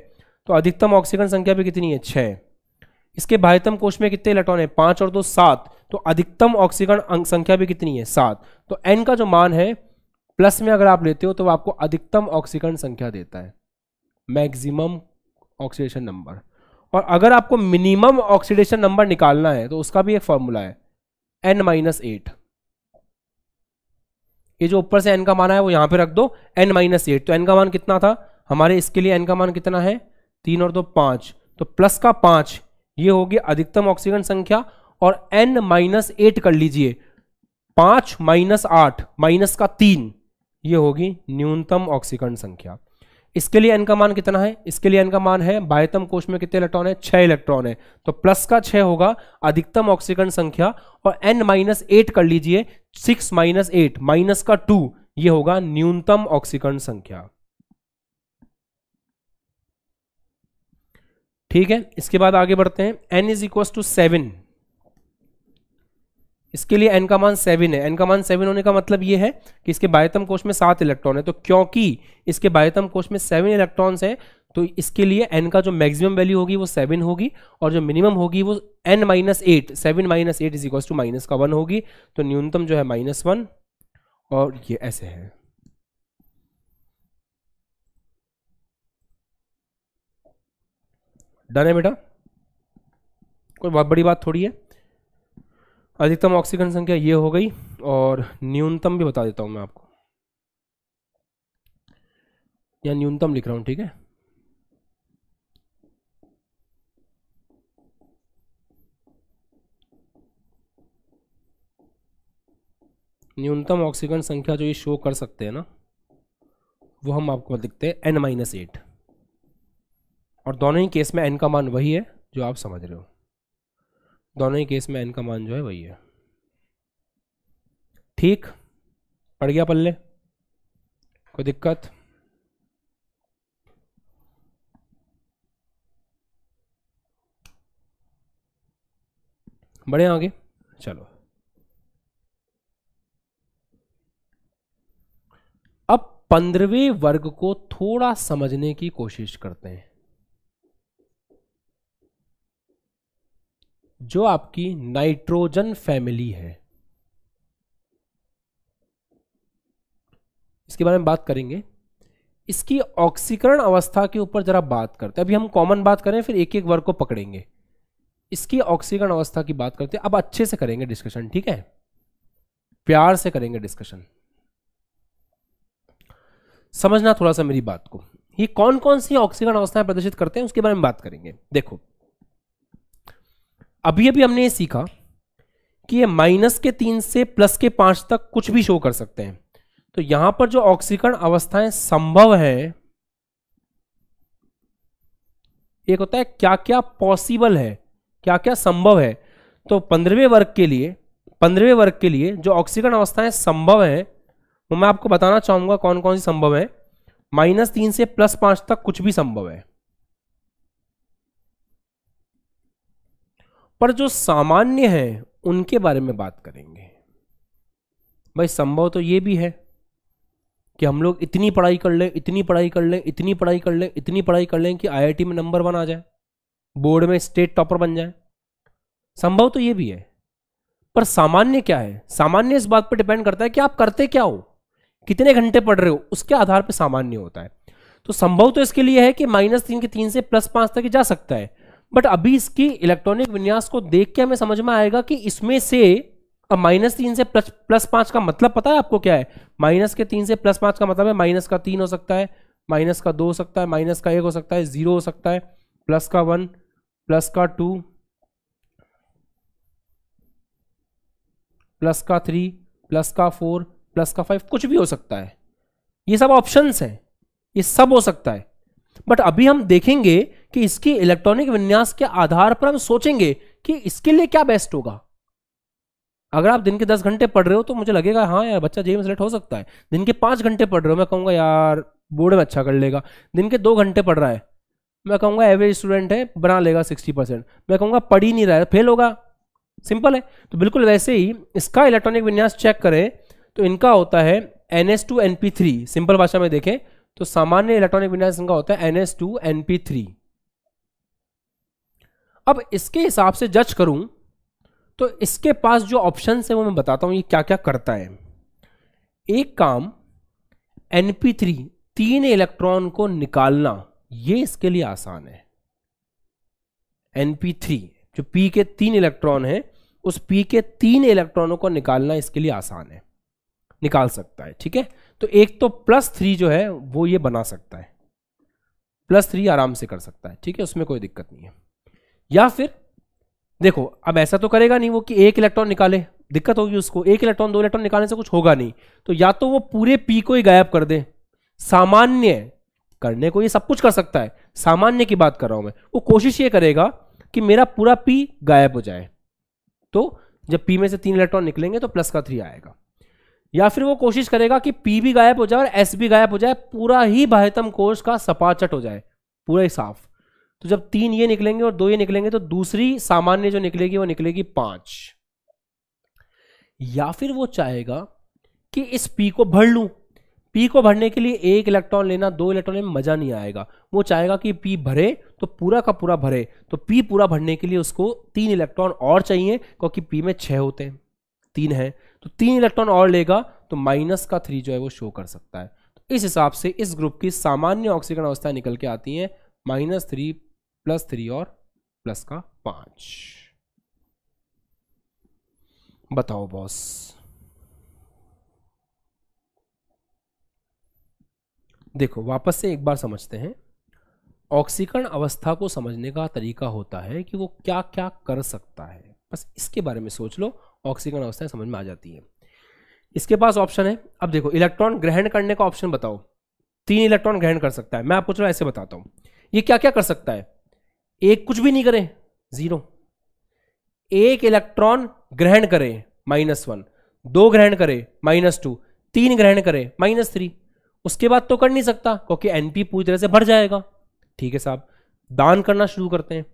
तो अधिकतम ऑक्सीजन संख्या भी कितनी है छः इसके भाईतम कोष में कितने इलेक्ट्रॉन है पाँच और दो सात तो अधिकतम ऑक्सीजन संख्या भी कितनी है सात तो एन का जो मान है प्लस में अगर आप लेते हो तो आपको अधिकतम ऑक्सीकरण संख्या देता है मैक्सिमम ऑक्सीडेशन नंबर और अगर आपको मिनिमम ऑक्सीडेशन नंबर निकालना है तो उसका भी एक फॉर्मूला है एन माइनस एट ये जो ऊपर से एन का मान है वो यहाँ पे रख दो एन माइनस एट तो एन का मान कितना था हमारे इसके लिए एन का मान कितना है तीन और दो पाँच तो प्लस का पाँच ये होगी अधिकतम ऑक्सीजन संख्या और एन माइनस एट कर लीजिए पाँच माइनस आठ माइनस का तीन ये होगी न्यूनतम ऑक्सीकरण संख्या इसके लिए एन का मान कितना है इसके लिए एन का मान है बायतम कोष में कितने इलेक्ट्रॉन है छह इलेक्ट्रॉन है तो प्लस का छह होगा अधिकतम ऑक्सीकरण संख्या और एन माइनस एट कर लीजिए सिक्स माइनस एट माइनस का टू ये होगा न्यूनतम ऑक्सीकरण संख्या ठीक है इसके बाद आगे बढ़ते हैं N is equal to seven इसके लिए एन का मान सेवन है एन का मान सेवन होने का मतलब यह है कि इसके बायतम कोश में सात इलेक्ट्रॉन है तो क्योंकि इसके बाह्यतम कोष में सेवन इलेक्ट्रॉन्स हैं तो इसके लिए एन का जो मैक्सिमम वैल्यू होगी वो सेवन होगी और जो मिनिमम होगी वो N minus eight seven minus eight is equal to minus का वन होगी तो न्यूनतम जो है माइनस वन और ये ऐसे है डन है बेटा कोई बहुत बड़ी बात थोड़ी है अधिकतम ऑक्सीजन संख्या ये हो गई और न्यूनतम भी बता देता हूँ मैं आपको या न्यूनतम लिख रहा हूँ ठीक है न्यूनतम ऑक्सीजन संख्या जो ये शो कर सकते हैं ना वो हम आपको लिखते हैं एन माइनस एट और दोनों ही केस में एन का मान वही है जो आप समझ रहे हो दोनों ही केस में एन का मान जो है वही है ठीक पड़ गया पल्ले कोई दिक्कत बढ़े आगे चलो अब पंद्रहवें वर्ग को थोड़ा समझने की कोशिश करते हैं जो आपकी नाइट्रोजन फैमिली है इसके बारे में बात करेंगे इसकी ऑक्सीकरण अवस्था के ऊपर जरा बात करते हैं अभी हम कॉमन बात करें फिर एक एक वर्ग को पकड़ेंगे इसकी ऑक्सीकरण अवस्था की बात करते हैं अब अच्छे से करेंगे डिस्कशन ठीक है प्यार से करेंगे डिस्कशन समझना थोड़ा सा मेरी बात को ये कौन कौन सी ऑक्सीकरण अवस्थाएं प्रदर्शित करते हैं उसके बारे में बात करेंगे देखो अभी अभी हमने ये सीखा कि ये माइनस के तीन से प्लस के पांच तक कुछ भी शो कर सकते हैं तो यहां पर जो ऑक्सीकरण अवस्थाएं संभव है एक होता है क्या क्या पॉसिबल है क्या क्या संभव है तो पंद्रहवें वर्ग के लिए पंद्रहवें वर्ग के लिए जो ऑक्सीकरण अवस्थाएं संभव है वो मैं आपको बताना चाहूंगा कौन कौन सी संभव है माइनस तीन से प्लस पांच तक कुछ भी संभव है पर जो सामान्य हैं उनके बारे में बात करेंगे भाई संभव तो ये भी है कि हम लोग इतनी पढ़ाई कर लें इतनी पढ़ाई कर लें इतनी पढ़ाई कर लें इतनी पढ़ाई कर लें कि आईआईटी में नंबर वन आ जाए बोर्ड में स्टेट टॉपर बन जाए संभव तो ये भी है पर सामान्य क्या है सामान्य इस बात पर डिपेंड करता है कि आप करते क्या हो कितने घंटे पढ़ रहे हो उसके आधार पर सामान्य होता है तो संभव तो इसके लिए है कि माइनस तीन के तीन से प्लस पांच तक जा सकता है बट अभी इसकी इलेक्ट्रॉनिक विन्यास को देख के हमें समझ में आएगा कि इसमें से अब माइनस तीन से प्लस प्लस पांच का मतलब पता है आपको क्या है माइनस के तीन से प्लस पांच का मतलब है माइनस का तीन हो सकता है माइनस का दो हो सकता है माइनस का एक हो सकता है जीरो हो सकता है प्लस का वन प्लस का टू प्लस का थ्री प्लस का फोर प्लस का फाइव कुछ भी हो सकता है ये सब ऑप्शंस हैं ये सब हो सकता है बट अभी हम देखेंगे कि इसकी इलेक्ट्रॉनिक विन्यास के आधार पर हम सोचेंगे कि इसके लिए क्या बेस्ट होगा अगर आप दिन के दस घंटे पढ़ रहे हो तो मुझे लगेगा हाँ यार बच्चा जेम में हो सकता है दिन के पांच घंटे पढ़ रहे हो मैं कहूँगा यार बोर्ड में अच्छा कर लेगा दिन के दो घंटे पढ़ रहा है मैं कहूँगा एवरेज स्टूडेंट है बना लेगा सिक्सटी परसेंट मैं कहूँगा पढ़ ही नहीं रहा है फेल होगा सिंपल है तो बिल्कुल वैसे ही इसका इलेक्ट्रॉनिक विन्यास चेक करें तो इनका होता है N S two N P three simple भाषा में देखें तो सामान्य इलेक्ट्रॉनिक विन्यास इनका होता है N S two N P three अब इसके हिसाब से जज करूं तो इसके पास जो ऑप्शन है वो मैं बताता हूं ये क्या क्या करता है एक काम एनपी तीन इलेक्ट्रॉन को निकालना ये इसके लिए आसान है एनपी थ्री जो पी के तीन इलेक्ट्रॉन है उस पी के तीन इलेक्ट्रॉनों को निकालना इसके लिए आसान है निकाल सकता है ठीक है तो एक तो प्लस थ्री जो है वो ये बना सकता है प्लस थ्री आराम से कर सकता है ठीक है उसमें कोई दिक्कत नहीं है या फिर देखो अब ऐसा तो करेगा नहीं वो कि एक इलेक्ट्रॉन निकाले दिक्कत होगी उसको एक इलेक्ट्रॉन दो इलेक्ट्रॉन निकालने से कुछ होगा नहीं तो या तो वो पूरे पी को ही गायब कर दे सामान्य करने को ये सब कुछ कर सकता है सामान्य की बात कर रहा हूं मैं वो कोशिश ये करेगा कि मेरा पूरा पी गायब हो जाए तो जब पी में से तीन इलेक्ट्रॉन निकलेंगे तो प्लस का थ्री आएगा या फिर वो कोशिश करेगा कि पी भी गायब हो जाए और एस भी गायब हो जाए पूरा ही बाह्यतम कोश का सपाचट हो जाए पूरा ही साफ तो जब तीन ये निकलेंगे और दो ये निकलेंगे तो दूसरी सामान्य जो निकलेगी वो निकलेगी पांच या फिर वो चाहेगा कि इस पी को भर लूं पी को भरने के लिए एक इलेक्ट्रॉन लेना दो इलेक्ट्रॉन लेना मजा नहीं आएगा वो चाहेगा कि पी भरे तो पूरा का पूरा भरे तो पी पूरा भरने के लिए उसको तीन इलेक्ट्रॉन और चाहिए क्योंकि पी में छह होते हैं तीन है तो तीन इलेक्ट्रॉन और लेगा तो माइनस का थ्री जो है वो शो कर सकता है तो इस हिसाब से इस ग्रुप की सामान्य ऑक्सीकरण अवस्था निकल के आती है माइनस थ्री प्लस थ्री और प्लस का पांच बताओ बॉस देखो वापस से एक बार समझते हैं ऑक्सीकरण अवस्था को समझने का तरीका होता है कि वो क्या क्या कर सकता है बस इसके बारे में सोच लो ऑक्सीकरण अवस्था समझ में आ जाती है इसके पास ऑप्शन है अब देखो इलेक्ट्रॉन ग्रहण करने का ऑप्शन बताओ तीन इलेक्ट्रॉन ग्रहण कर सकता है मैं आपको चलो ऐसे बताता हूं ये क्या क्या कर सकता है एक कुछ भी नहीं करे जीरो एक इलेक्ट्रॉन ग्रहण करे माइनस वन दो ग्रहण करे माइनस टू तीन ग्रहण करे माइनस थ्री उसके बाद तो कर नहीं सकता क्योंकि एनपी पूरी तरह से भर जाएगा ठीक है साहब दान करना शुरू करते हैं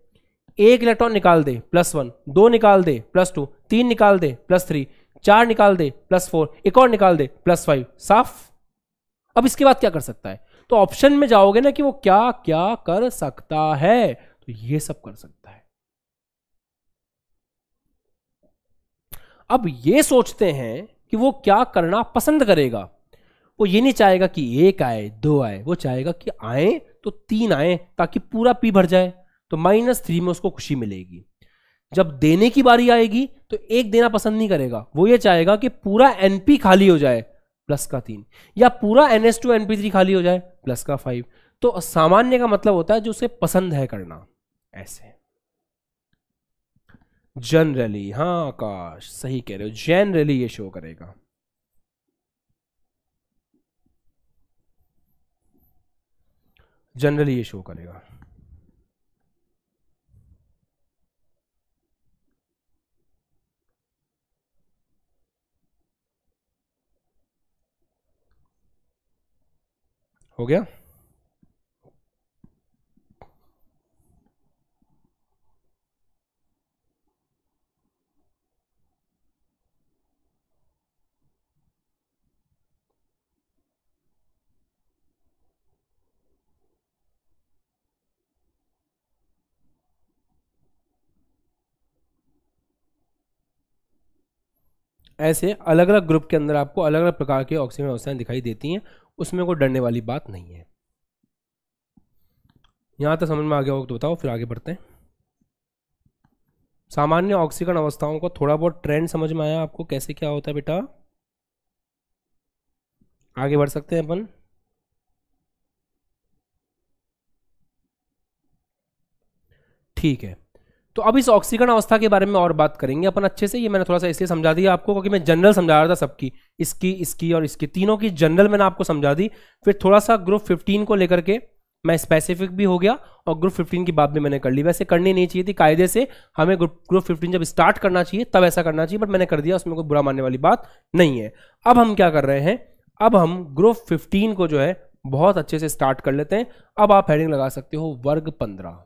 एक इलेक्ट्रॉन निकाल दे प्लस वन दो निकाल दे प्लस टू तीन निकाल दे प्लस थ्री चार निकाल दे प्लस फोर एक और निकाल दे प्लस फाइव साफ अब इसके बाद क्या कर सकता है तो ऑप्शन में जाओगे ना कि वो क्या क्या कर सकता है तो ये सब कर सकता है अब ये सोचते हैं कि वो क्या करना पसंद करेगा वो ये नहीं चाहेगा कि एक आए दो आए वो चाहेगा कि आए तो तीन आए ताकि पूरा पी भर जाए तो माइनस थ्री में उसको खुशी मिलेगी जब देने की बारी आएगी तो एक देना पसंद नहीं करेगा वो ये चाहेगा कि पूरा एनपी खाली हो जाए प्लस का तीन या पूरा N S two NP three खाली हो जाए प्लस का फाइव तो सामान्य का मतलब होता है जो उसे पसंद है करना ऐसे जनरली हाँ आकाश सही कह रहे हो जनरली ये शो करेगा जनरली ये शो करेगा हो गया ऐसे अलग अलग ग्रुप के अंदर आपको अलग अलग प्रकार के ऑक्सीजन व्यवस्थाएं दिखाई देती हैं उसमें कोई डरने वाली बात नहीं है यहाँ तक समझ में आ गया हो तो बताओ फिर आगे बढ़ते हैं सामान्य ऑक्सीकरण अवस्थाओं का थोड़ा बहुत ट्रेंड समझ में आया आपको कैसे क्या होता है बेटा आगे बढ़ सकते हैं अपन ठीक है तो अब इस ऑक्सीकरण अवस्था के बारे में और बात करेंगे अपन अच्छे से ये मैंने थोड़ा सा इसलिए समझा दिया आपको क्योंकि मैं जनरल समझा रहा था सबकी इसकी इसकी और इसकी तीनों की जनरल मैंने आपको समझा दी फिर थोड़ा सा ग्रुप फिफ्टीन को लेकर के मैं स्पेसिफिक भी हो गया और ग्रुप फिफ्टीन की बात भी मैंने कर ली वैसे करनी नहीं चाहिए थी कायदे से हमें ग्रुप ग्रुप फिफ्टीन जब स्टार्ट करना चाहिए तब ऐसा करना चाहिए बट मैंने कर दिया उसमें कोई बुरा मानने वाली बात नहीं है अब हम क्या कर रहे हैं अब हम ग्रुप फिफ्टीन को जो है बहुत अच्छे से स्टार्ट कर लेते हैं अब आप हेडिंग लगा सकते हो वर्ग पंद्रह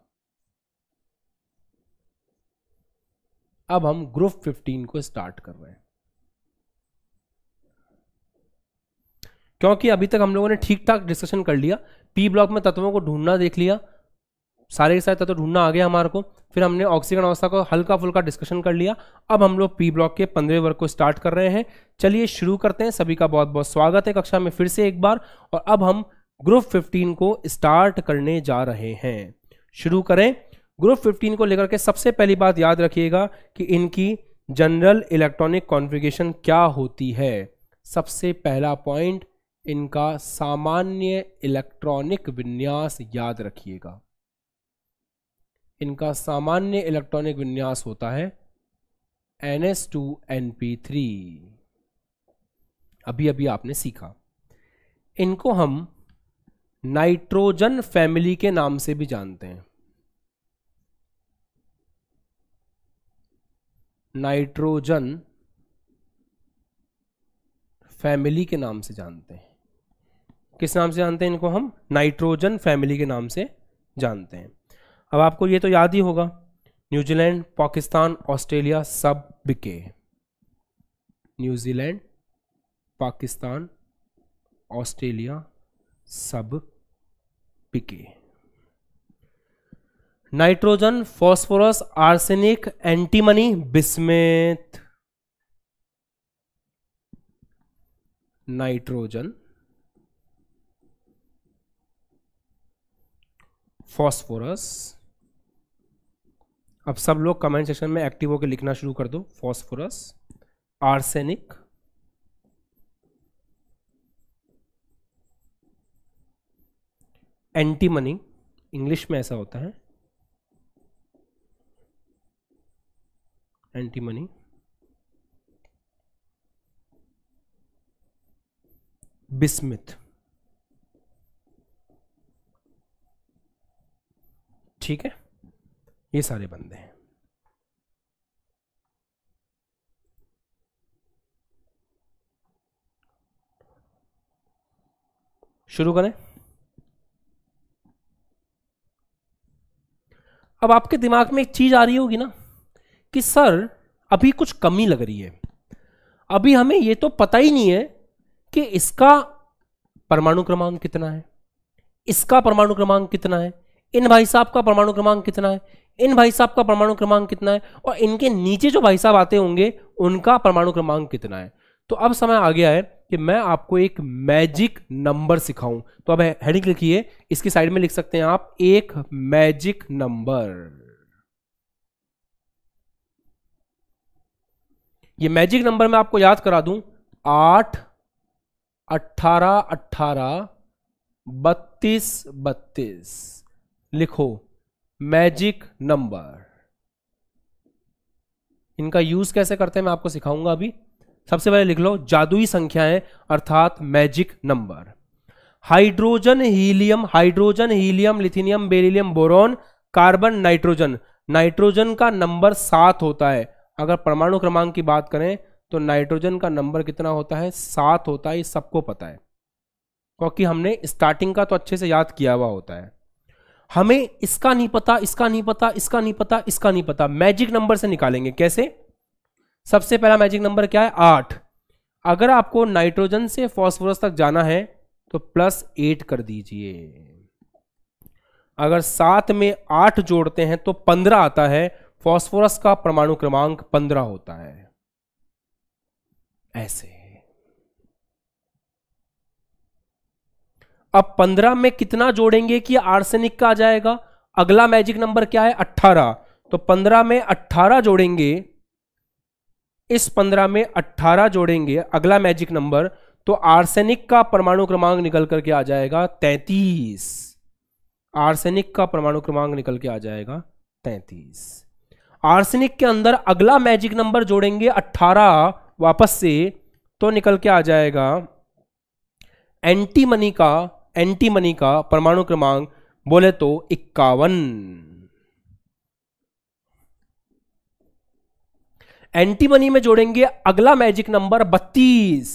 अब हम ग्रुप 15 को स्टार्ट कर रहे हैं क्योंकि अभी तक हम लोगों ने ठीक ठाक डिस्कशन कर लिया पी ब्लॉक में तत्वों को ढूंढना देख लिया सारे के सारे तत्व ढूंढना आ गया हमारे को फिर हमने ऑक्सीजन अवस्था को हल्का फुल्का डिस्कशन कर लिया अब हम लोग पी ब्लॉक के पंद्रह वर्ग को स्टार्ट कर रहे हैं चलिए शुरू करते हैं सभी का बहुत बहुत स्वागत है कक्षा में फिर से एक बार और अब हम ग्रुप 15 को स्टार्ट करने जा रहे हैं शुरू करें ग्रुप 15 को लेकर के सबसे पहली बात याद रखिएगा कि इनकी जनरल इलेक्ट्रॉनिक कॉन्फ़िगरेशन क्या होती है सबसे पहला पॉइंट इनका सामान्य इलेक्ट्रॉनिक विन्यास याद रखिएगा इनका सामान्य इलेक्ट्रॉनिक विन्यास होता है N S two N P three अभी अभी आपने सीखा इनको हम नाइट्रोजन फैमिली के नाम से भी जानते हैं नाइट्रोजन फैमिली के नाम से जानते हैं किस नाम से जानते हैं इनको हम नाइट्रोजन फैमिली के नाम से जानते हैं अब आपको ये तो याद ही होगा न्यूजीलैंड पाकिस्तान ऑस्ट्रेलिया सब बिके न्यूजीलैंड पाकिस्तान ऑस्ट्रेलिया सब पिके nitrogen phosphorus arsenic antimony bismuth nitrogen phosphorus अब सब लोग कमेंट सेक्शन में एक्टिव होकर लिखना शुरू कर दो फॉस्फोरस आर्सेनिक एंटीमनी इंग्लिश में ऐसा होता है antimony bismuth ठीक है ये सारे बंदे हैं शुरू करें अब आपके दिमाग में एक चीज आ रही होगी ना कि सर अभी कुछ कमी लग रही है अभी हमें यह तो पता ही नहीं है कि इसका परमाणु क्रमांक कितना है इसका परमाणु क्रमांक कितना है इन भाई साहब का परमाणु क्रमांक कितना है इन भाई साहब का परमाणु क्रमांक कितना है और इनके नीचे जो भाई साहब आते होंगे उनका परमाणु क्रमांक कितना है तो अब समय आ गया है कि मैं आपको एक मैजिक नंबर सिखाऊं तो अब हेडिंग लिखिए इसकी साइड में लिख सकते हैं आप एक मैजिक नंबर ये मैजिक नंबर मैं आपको याद करा दूं आठ अट्ठारह अट्ठारह बत्तीस बत्तीस लिखो मैजिक नंबर इनका यूज कैसे करते हैं मैं आपको सिखाऊंगा अभी सबसे पहले लिख लो जादुई संख्याएं अर्थात magic number hydrogen helium hydrogen helium lithium beryllium boron carbon nitrogen nitrogen का नंबर सात होता है अगर परमाणु क्रमांक की बात करें तो नाइट्रोजन का नंबर कितना होता है सात होता है ये सबको पता है क्योंकि हमने स्टार्टिंग का तो अच्छे से याद किया हुआ होता है हमें इसका नहीं पता इसका नहीं पता इसका नहीं पता इसका नहीं पता मैजिक नंबर से निकालेंगे कैसे सबसे पहला मैजिक नंबर क्या है आठ अगर आपको नाइट्रोजन से फॉस्फोरस तक जाना है तो प्लस एट कर दीजिए अगर सात में आठ जोड़ते हैं तो पंद्रह आता है फॉस्फोरस का परमाणु क्रमांक पंद्रह होता है ऐसे अब पंद्रह में कितना जोड़ेंगे कि आर्सेनिक का आ जाएगा अगला मैजिक नंबर क्या है अट्ठारह तो पंद्रह में अट्ठारह जोड़ेंगे इस पंद्रह में अट्ठारह जोड़ेंगे अगला मैजिक नंबर तो आर्सेनिक का परमाणु क्रमांक निकल करके आ जाएगा तैतीस आर्सेनिक का परमाणु क्रमांक निकल के आ जाएगा तैतीस आर्सेनिक के अंदर अगला मैजिक नंबर जोड़ेंगे 18 वापस से तो निकल के आ जाएगा एंटी मनी का एंटी मनी का परमाणु क्रमांक बोले तो इक्यावन एंटी मनी में जोड़ेंगे अगला मैजिक नंबर 32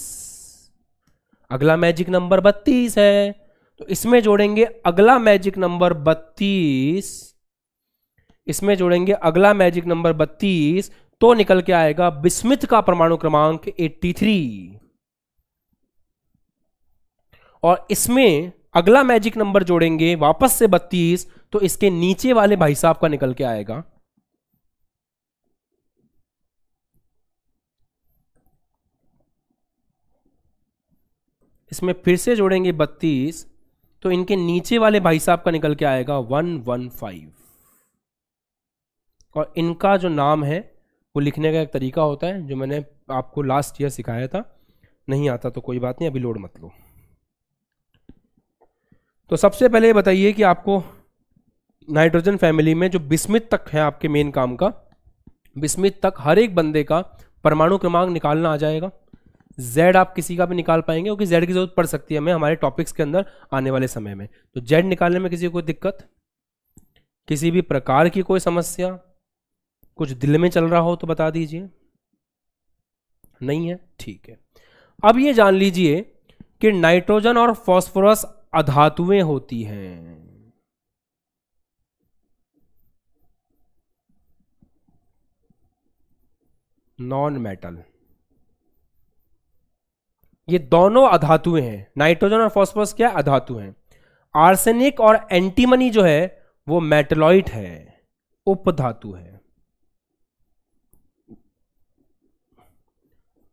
अगला मैजिक नंबर 32 है तो इसमें जोड़ेंगे अगला मैजिक नंबर 32 इसमें जोड़ेंगे अगला मैजिक नंबर बत्तीस तो निकल के आएगा बिस्मित का परमाणु क्रमांक 83 और इसमें अगला मैजिक नंबर जोड़ेंगे वापस से 32 तो इसके नीचे वाले भाई साहब का निकल के आएगा इसमें फिर से जोड़ेंगे 32 तो इनके नीचे वाले भाई साहब का निकल के आएगा 115 और इनका जो नाम है वो लिखने का एक तरीका होता है जो मैंने आपको लास्ट ईयर सिखाया था नहीं आता तो कोई बात नहीं अभी लोड मत लो तो सबसे पहले बताइए कि आपको नाइट्रोजन फैमिली में जो बिस्मित तक है आपके मेन काम का बिस्मित तक हर एक बंदे का परमाणु क्रमांक निकालना आ जाएगा जेड आप किसी का भी निकाल पाएंगे क्योंकि जेड की जरूरत पड़ सकती है हमें हमारे टॉपिक्स के अंदर आने वाले समय में तो जेड निकालने में किसी को कोई दिक्कत किसी भी प्रकार की कोई समस्या कुछ दिल में चल रहा हो तो बता दीजिए नहीं है ठीक है अब ये जान लीजिए कि नाइट्रोजन और फॉस्फोरस अधातुएं होती हैं नॉन मेटल ये दोनों अधातुएं हैं नाइट्रोजन और फॉस्फोरस क्या अधातु हैं आर्सेनिक और एंटीमनी जो है वो मेटलॉइड है उपधातु है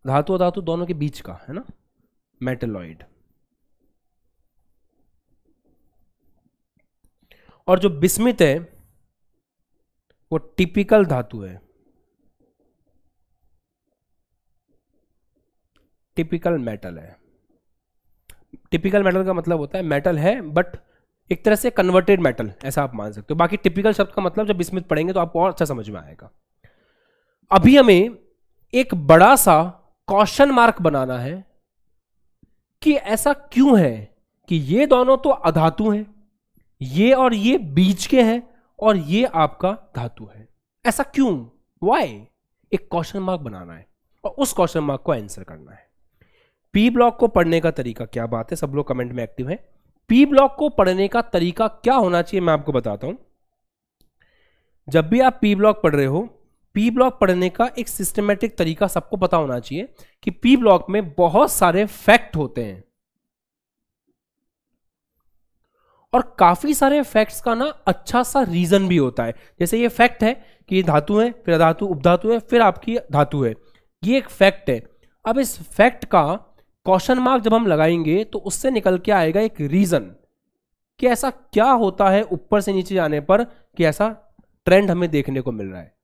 धातु और धातु दोनों के बीच का है ना मेटेलॉइड और जो बिस्मित है वो टिपिकल धातु है टिपिकल मेटल है टिपिकल मेटल का मतलब होता है मेटल है बट एक तरह से कन्वर्टेड मेटल ऐसा आप मान सकते हो बाकी टिपिकल शब्द का मतलब जब बिस्मित पढ़ेंगे तो आपको और अच्छा समझ में आएगा अभी हमें एक बड़ा सा क्वेश्चन मार्क बनाना है कि ऐसा क्यों है कि ये दोनों तो अधातु हैं ये और ये बीच के हैं और ये आपका धातु है ऐसा क्यों वाई एक क्वेश्चन मार्क बनाना है और उस क्वेश्चन मार्क को आंसर करना है पी ब्लॉक को पढ़ने का तरीका क्या बात है सब लोग कमेंट में एक्टिव हैं पी ब्लॉक को पढ़ने का तरीका क्या होना चाहिए मैं आपको बताता हूं जब भी आप पी ब्लॉक पढ़ रहे हो पी ब्लॉक पढ़ने का एक सिस्टमेटिक तरीका सबको पता होना चाहिए कि पी ब्लॉक में बहुत सारे फैक्ट होते हैं और काफी सारे फैक्ट्स का ना अच्छा सा रीजन भी होता है जैसे ये फैक्ट है कि ये धातु है फिर धातु उपधातु है फिर आपकी धातु है ये एक फैक्ट है अब इस फैक्ट का क्वेश्चन मार्क जब हम लगाएंगे तो उससे निकल के आएगा एक रीजन कि ऐसा क्या होता है ऊपर से नीचे जाने पर कि ऐसा ट्रेंड हमें देखने को मिल रहा है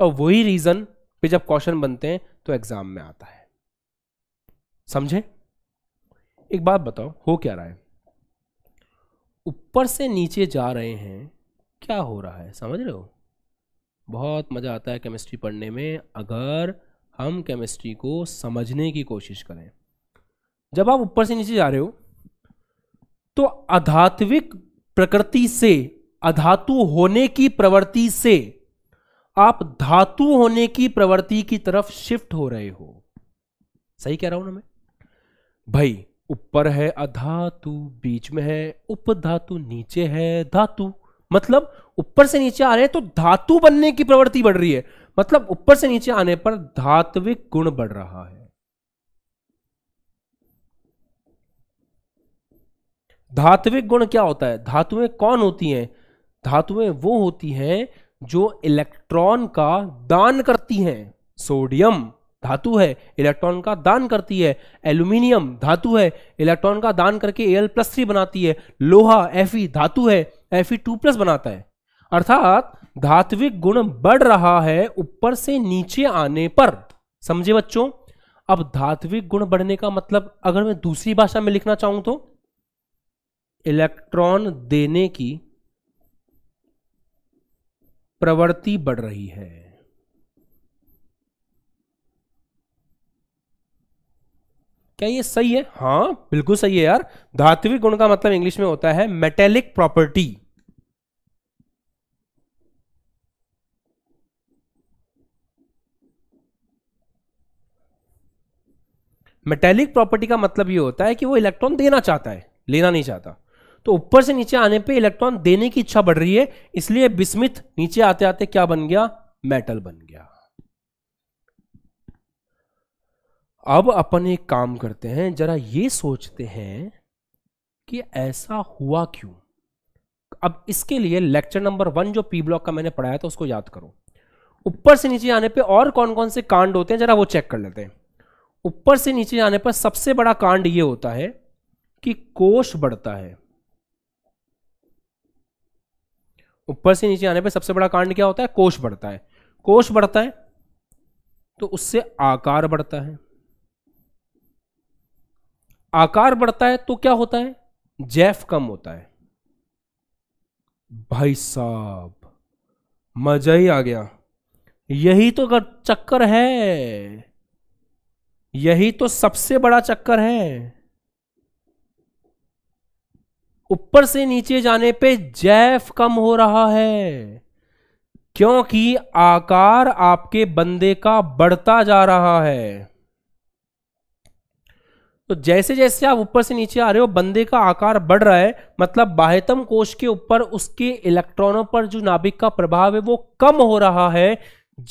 और वही रीजन पे जब क्वेश्चन बनते हैं तो एग्जाम में आता है समझे एक बात बताओ हो क्या रहा है ऊपर से नीचे जा रहे हैं क्या हो रहा है समझ रहे हो बहुत मज़ा आता है केमिस्ट्री पढ़ने में अगर हम केमिस्ट्री को समझने की कोशिश करें जब आप ऊपर से नीचे जा रहे हो तो अधात्विक प्रकृति से अधातु होने की प्रवृत्ति से आप धातु होने की प्रवृत्ति की तरफ शिफ्ट हो रहे हो सही कह रहा हूं ना मैं भाई ऊपर है अधातु बीच में है उपधातु नीचे है धातु मतलब ऊपर से नीचे आ रहे हैं तो धातु बनने की प्रवृत्ति बढ़ रही है मतलब ऊपर से नीचे आने पर धात्विक गुण बढ़ रहा है धात्विक गुण क्या होता है धातुएं कौन होती हैं धातुएं वो होती हैं जो इलेक्ट्रॉन का दान करती हैं सोडियम धातु है इलेक्ट्रॉन का दान करती है एल्यूमिनियम धातु है इलेक्ट्रॉन का दान करके एल प्लस थ्री बनाती है लोहा एफ धातु है एफ टू प्लस बनाता है अर्थात धात्विक गुण बढ़ रहा है ऊपर से नीचे आने पर समझे बच्चों अब धात्विक गुण बढ़ने का मतलब अगर मैं दूसरी भाषा में लिखना चाहूं तो इलेक्ट्रॉन देने की प्रवृत्ति बढ़ रही है क्या ये सही है हाँ बिल्कुल सही है यार धात्विक गुण का मतलब इंग्लिश में होता है मेटेलिक प्रॉपर्टी मेटेलिक प्रॉपर्टी का मतलब ये होता है कि वो इलेक्ट्रॉन देना चाहता है लेना नहीं चाहता तो ऊपर से नीचे आने पे इलेक्ट्रॉन देने की इच्छा बढ़ रही है इसलिए बिस्मित नीचे आते आते क्या बन गया मेटल बन गया अब अपन एक काम करते हैं जरा ये सोचते हैं कि ऐसा हुआ क्यों अब इसके लिए लेक्चर नंबर वन जो पी ब्लॉक का मैंने पढ़ाया था उसको याद करो ऊपर से नीचे आने पे और कौन कौन से कांड होते हैं जरा वो चेक कर लेते हैं ऊपर से नीचे आने पर सबसे बड़ा कांड ये होता है कि कोश बढ़ता है ऊपर से नीचे आने पर सबसे बड़ा कांड क्या होता है कोश बढ़ता है कोश बढ़ता है तो उससे आकार बढ़ता है आकार बढ़ता है तो क्या होता है जैफ कम होता है भाई साहब मजा ही आ गया यही तो चक्कर है यही तो सबसे बड़ा चक्कर है ऊपर से नीचे जाने पे जैफ कम हो रहा है क्योंकि आकार आपके बंदे का बढ़ता जा रहा है तो जैसे जैसे आप ऊपर से नीचे आ रहे हो बंदे का आकार बढ़ रहा है मतलब बाह्यतम कोश के ऊपर उसके इलेक्ट्रॉनों पर जो नाभिक का प्रभाव है वो कम हो रहा है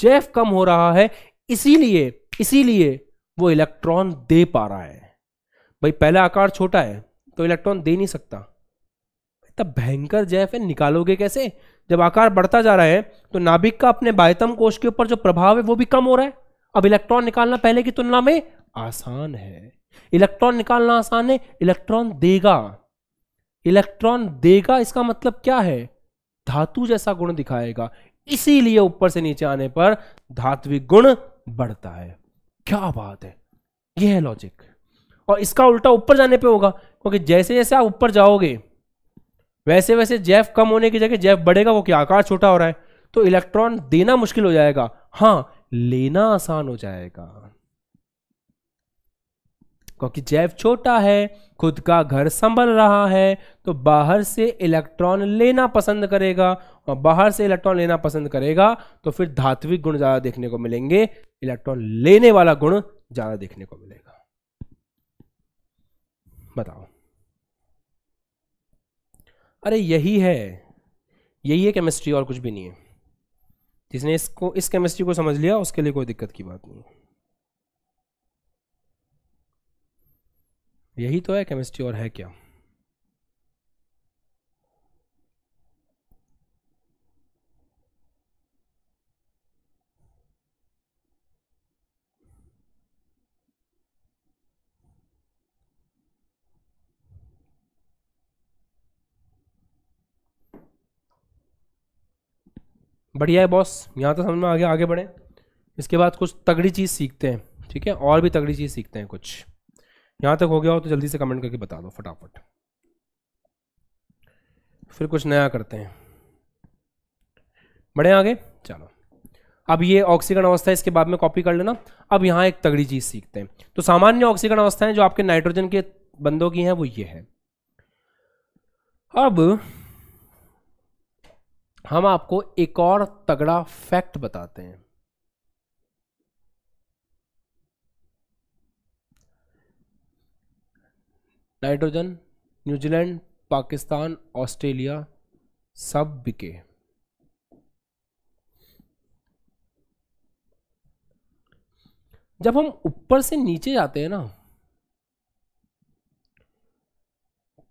जैफ कम हो रहा है इसीलिए इसीलिए वो इलेक्ट्रॉन दे पा रहा है भाई पहला आकार छोटा है तो इलेक्ट्रॉन दे नहीं सकता तब भयंकर है निकालोगे कैसे जब आकार बढ़ता जा रहा है तो नाभिक का अपने बायतम कोष के ऊपर जो प्रभाव है वो भी कम हो रहा है अब इलेक्ट्रॉन निकालना पहले की तुलना में आसान है इलेक्ट्रॉन निकालना आसान है इलेक्ट्रॉन देगा इलेक्ट्रॉन देगा इसका मतलब क्या है धातु जैसा गुण दिखाएगा इसीलिए ऊपर से नीचे आने पर धात्विक गुण बढ़ता है क्या बात है यह है लॉजिक और इसका उल्टा ऊपर जाने पे होगा क्योंकि जैसे जैसे आप ऊपर जाओगे वैसे वैसे जेफ कम होने की जगह जेफ बढ़ेगा वो क्या आकार छोटा हो रहा है तो इलेक्ट्रॉन देना मुश्किल हो जाएगा हाँ लेना आसान हो जाएगा क्योंकि जैव छोटा है खुद का घर संभल रहा है तो बाहर से इलेक्ट्रॉन लेना पसंद करेगा और बाहर से इलेक्ट्रॉन लेना पसंद करेगा तो फिर धात्विक गुण ज्यादा देखने को मिलेंगे इलेक्ट्रॉन लेने वाला गुण ज्यादा देखने को मिलेगा बताओ अरे यही है यही है केमिस्ट्री और कुछ भी नहीं है जिसने इसको इस केमिस्ट्री को समझ लिया उसके लिए कोई दिक्कत की बात नहीं यही तो है केमिस्ट्री और है क्या बढ़िया है बॉस यहाँ तो समझ में आगे आगे बढ़े इसके बाद कुछ तगड़ी चीज़ सीखते हैं ठीक है और भी तगड़ी चीज़ सीखते हैं कुछ यहाँ तक हो गया हो तो जल्दी से कमेंट करके बता दो फटाफट फिर कुछ नया करते हैं बढ़े आगे चलो अब ये ऑक्सीकरण अवस्था है इसके बाद में कॉपी कर लेना अब यहाँ एक तगड़ी चीज़ सीखते हैं तो सामान्य ऑक्सीकरण अवस्थाएं जो आपके नाइट्रोजन के बंदों की हैं वो ये है अब हम आपको एक और तगड़ा फैक्ट बताते हैं नाइट्रोजन न्यूजीलैंड पाकिस्तान ऑस्ट्रेलिया सब बिके जब हम ऊपर से नीचे जाते हैं ना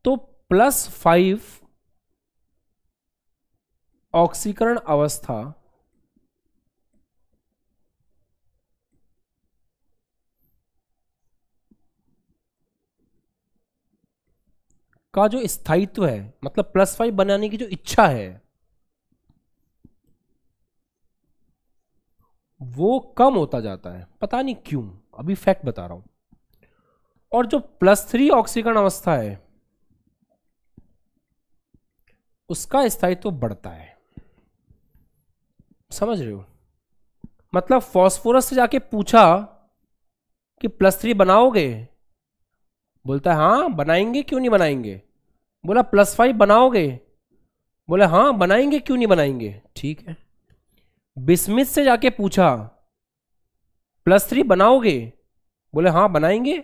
तो प्लस फाइव ऑक्सीकरण अवस्था का जो स्थायित्व है मतलब प्लस फाइव बनाने की जो इच्छा है वो कम होता जाता है पता नहीं क्यों अभी फैक्ट बता रहा हूं और जो प्लस थ्री ऑक्सीकरण अवस्था है उसका स्थायित्व बढ़ता है समझ रहे हो मतलब फॉस्फोरस से जाके पूछा कि प्लस थ्री बनाओगे बोलता है हाँ बनाएंगे क्यों नहीं बनाएंगे बोला प्लस फाइव बनाओगे बोला हाँ बनाएंगे क्यों नहीं बनाएंगे ठीक है बिस्मिस से जाके पूछा प्लस थ्री बनाओगे बोले हाँ बनाएंगे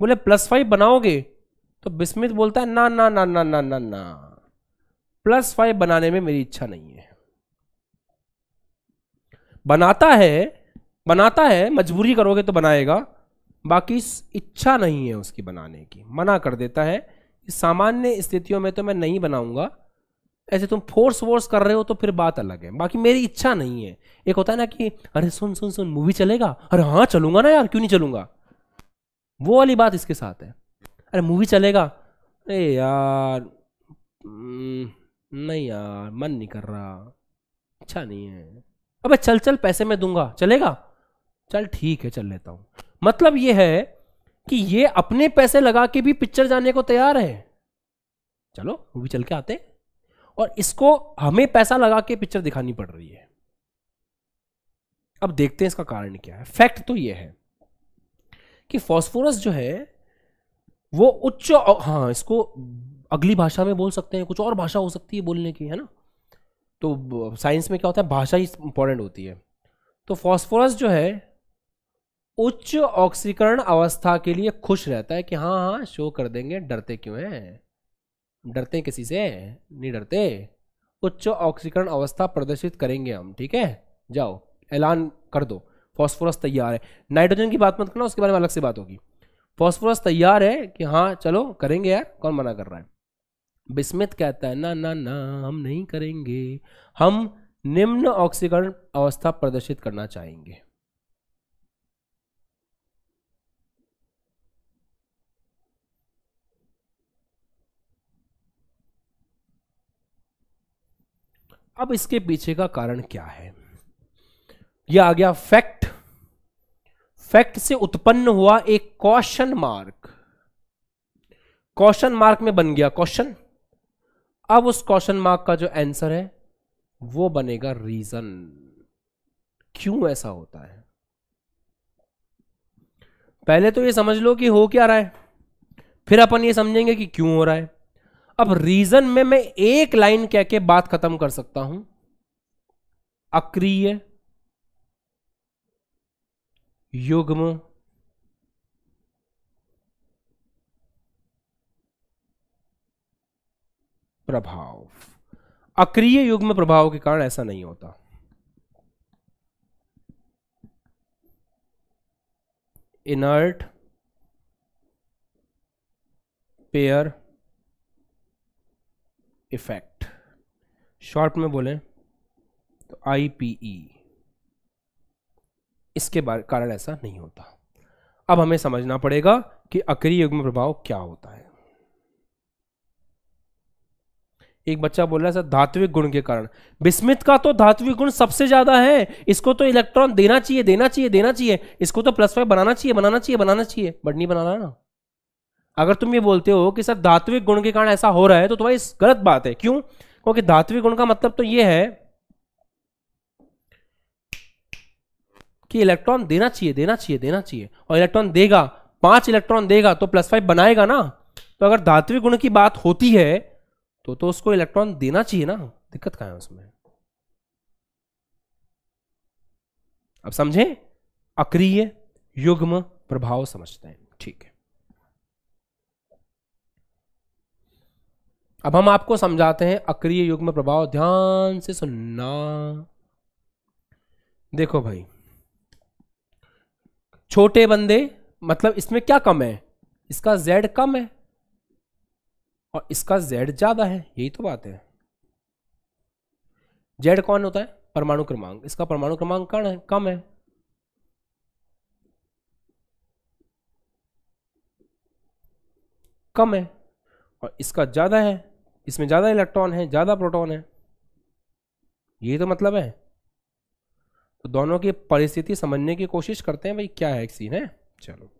बोले प्लस फाइव बनाओगे तो बिस्मित बोलता है ना ना ना ना ना ना ना प्लस फाइव बनाने में मेरी इच्छा नहीं है बनाता है बनाता है मजबूरी करोगे तो बनाएगा बाकी इच्छा नहीं है उसकी बनाने की मना कर देता है सामान्य स्थितियों में तो मैं नहीं बनाऊंगा ऐसे तुम फोर्स वोर्स कर रहे हो तो फिर बात अलग है बाकी मेरी इच्छा नहीं है एक होता है ना कि अरे सुन सुन सुन मूवी चलेगा अरे हाँ चलूंगा ना यार क्यों नहीं चलूंगा वो वाली बात इसके साथ है अरे मूवी चलेगा अरे यार हम्म, नहीं यार मन नहीं कर रहा अच्छा नहीं है अबे चल चल पैसे मैं दूंगा चलेगा चल ठीक है चल लेता हूं मतलब यह है कि ये अपने पैसे लगा के भी पिक्चर जाने को तैयार है चलो मूवी चल के आते और इसको हमें पैसा लगा के पिक्चर दिखानी पड़ रही है अब देखते हैं इसका कारण क्या है फैक्ट तो ये है कि फॉस्फोरस जो है वो उच्च हाँ इसको अगली भाषा में बोल सकते हैं कुछ और भाषा हो सकती है बोलने की है ना तो साइंस में क्या होता है भाषा ही इंपॉर्टेंट होती है तो फॉस्फोरस जो है उच्च ऑक्सीकरण अवस्था के लिए खुश रहता है कि हाँ हाँ शो कर देंगे डरते क्यों हैं डरते किसी से नहीं डरते उच्च ऑक्सीकरण अवस्था प्रदर्शित करेंगे हम ठीक है जाओ ऐलान कर दो फॉस्फोरस तैयार है नाइट्रोजन की बात मत करना उसके बारे में अलग से बात होगी फॉस्फोरस तैयार है कि हाँ चलो करेंगे यार कौन मना कर रहा है बिस्मित कहता है ना ना ना हम नहीं करेंगे हम निम्न ऑक्सीकरण अवस्था प्रदर्शित करना चाहेंगे अब इसके पीछे का कारण क्या है यह आ गया फैक्ट फैक्ट से उत्पन्न हुआ एक क्वेश्चन मार्क क्वेश्चन मार्क में बन गया क्वेश्चन अब उस क्वेश्चन मार्क का जो आंसर है वो बनेगा रीजन क्यों ऐसा होता है पहले तो ये समझ लो कि हो क्या रहा है फिर अपन ये समझेंगे कि क्यों हो रहा है अब रीजन में मैं एक लाइन कह के बात खत्म कर सकता हूं अक्रिय युग्म प्रभाव अक्रिय युग में प्रभाव के कारण ऐसा नहीं होता इनर्ट पेयर इफेक्ट शॉर्ट में बोले तो आईपीई e। इसके कारण ऐसा नहीं होता अब हमें समझना पड़ेगा कि अक्रिय युग्म प्रभाव क्या होता है एक बच्चा बोल रहा है सर धात्विक गुण के कारण बिस्मित का तो धात्विक गुण सबसे ज्यादा है इसको तो इलेक्ट्रॉन देना चाहिए देना चाहिए देना चाहिए इसको तो प्लस फाइव बनाना चाहिए बनाना चाहिए बनाना चाहिए बट नहीं बनाना ना अगर तुम ये बोलते हो कि सर धात्विक गुण के कारण ऐसा हो रहा है तो तुम्हारी गलत बात है क्यों क्योंकि धात्विक गुण का मतलब तो ये है कि इलेक्ट्रॉन देना चाहिए देना चाहिए देना चाहिए और इलेक्ट्रॉन देगा पांच इलेक्ट्रॉन देगा तो प्लस फाइव बनाएगा ना तो अगर धात्विक गुण की बात होती है तो तो उसको इलेक्ट्रॉन देना चाहिए ना दिक्कत कहाँ है उसमें अब समझे अक्रिय युग्म प्रभाव समझते हैं ठीक है अब हम आपको समझाते हैं अक्रिय युग्म प्रभाव ध्यान से सुनना देखो भाई छोटे बंदे मतलब इसमें क्या कम है इसका जेड कम है और इसका जेड ज़्यादा है यही तो बात है जेड कौन होता है परमाणु क्रमांक इसका परमाणु क्रमांक कौन है कम है कम है और इसका ज़्यादा है इसमें ज़्यादा इलेक्ट्रॉन है ज़्यादा प्रोटॉन है यही तो मतलब है तो दोनों की परिस्थिति समझने की कोशिश करते हैं भाई क्या है सीन है चलो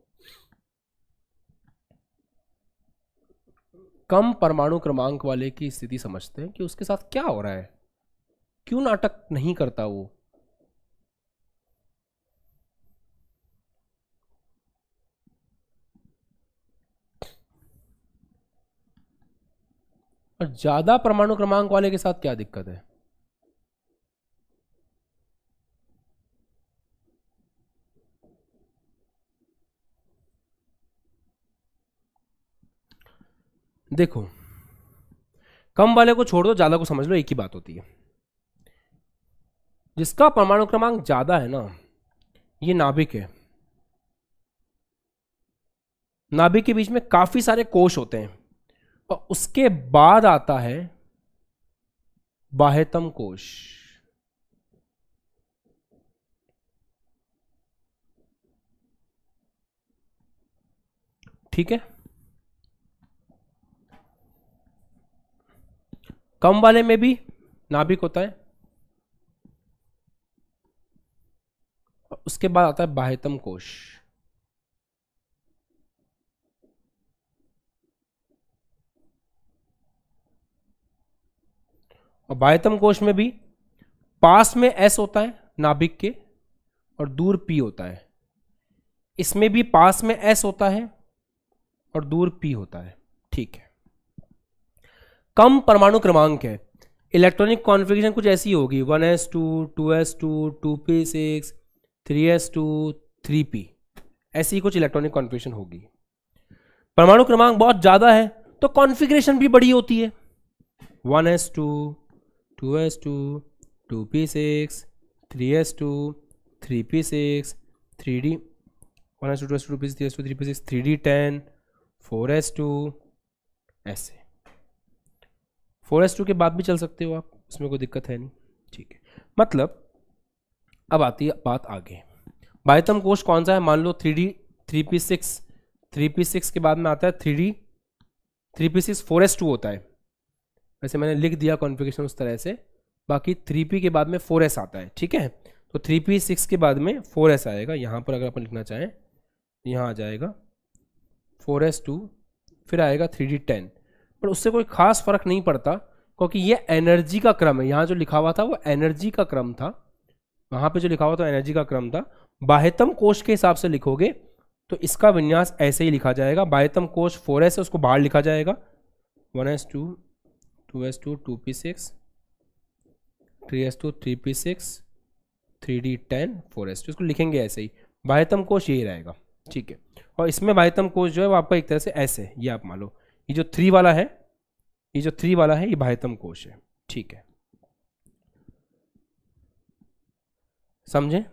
कम परमाणु क्रमांक वाले की स्थिति समझते हैं कि उसके साथ क्या हो रहा है क्यों नाटक नहीं करता वो और ज़्यादा परमाणु क्रमांक वाले के साथ क्या दिक्कत है देखो कम वाले को छोड़ दो ज़्यादा को समझ लो एक ही बात होती है जिसका परमाणु क्रमांक ज़्यादा है ना ये नाभिक है नाभिक के बीच में काफ़ी सारे कोश होते हैं और उसके बाद आता है बाह्यतम कोश ठीक है कम वाले में भी नाभिक होता है उसके बाद आता है बाह्यतम कोश और बाह्यतम कोश में भी पास में एस होता है नाभिक के और दूर पी होता है इसमें भी पास में एस होता है और दूर पी होता है ठीक है कम परमाणु क्रमांक है इलेक्ट्रॉनिक कॉन्फ़िगरेशन कुछ ऐसी होगी one S two two S two two P six three S two three p ऐसी कुछ इलेक्ट्रॉनिक कॉन्फिगेशन होगी परमाणु क्रमांक बहुत ज़्यादा है तो कॉन्फ़िगरेशन भी बड़ी होती है one S two two S two two P six three S two three P six three d one S two two S two two P three S two three P six three D ten four S two ऐसे फोर एस टू के बाद भी चल सकते हो आप उसमें कोई दिक्कत है नहीं ठीक है मतलब अब आती है बात आगे बाह्यतम कोष कौन सा है मान लो three d three P six three P six के बाद में आता है three d three P six four S two होता है वैसे मैंने लिख दिया कॉन्फ़िगरेशन उस तरह से बाकी थ्री पी के बाद में फोर एस आता है ठीक है तो थ्री पी सिक्स के बाद में फोर एस आएगा यहाँ पर अगर अपन लिखना चाहें यहाँ आ जाएगा फोर एस टू फिर आएगा थ्री डी टेन पर उससे कोई खास फर्क नहीं पड़ता क्योंकि ये एनर्जी का क्रम है यहाँ जो लिखा हुआ था वो एनर्जी का क्रम था वहाँ पे जो लिखा हुआ था एनर्जी का क्रम था बाह्यतम कोश के हिसाब से लिखोगे तो इसका विन्यास ऐसे ही लिखा जाएगा बाह्यतम कोश फोर एस उसको बाहर लिखा जाएगा one S two two S two two P six three S two three P six three D ten four S two इसको लिखेंगे ऐसे ही बाह्यतम कोश यही रहेगा ठीक है और इसमें बाह्यतम कोष जो है वो आपका एक तरह से ऐसे ये आप मान लो ये जो थ्री वाला है ये जो थ्री वाला है ये बाह्यतम कोश है ठीक है समझे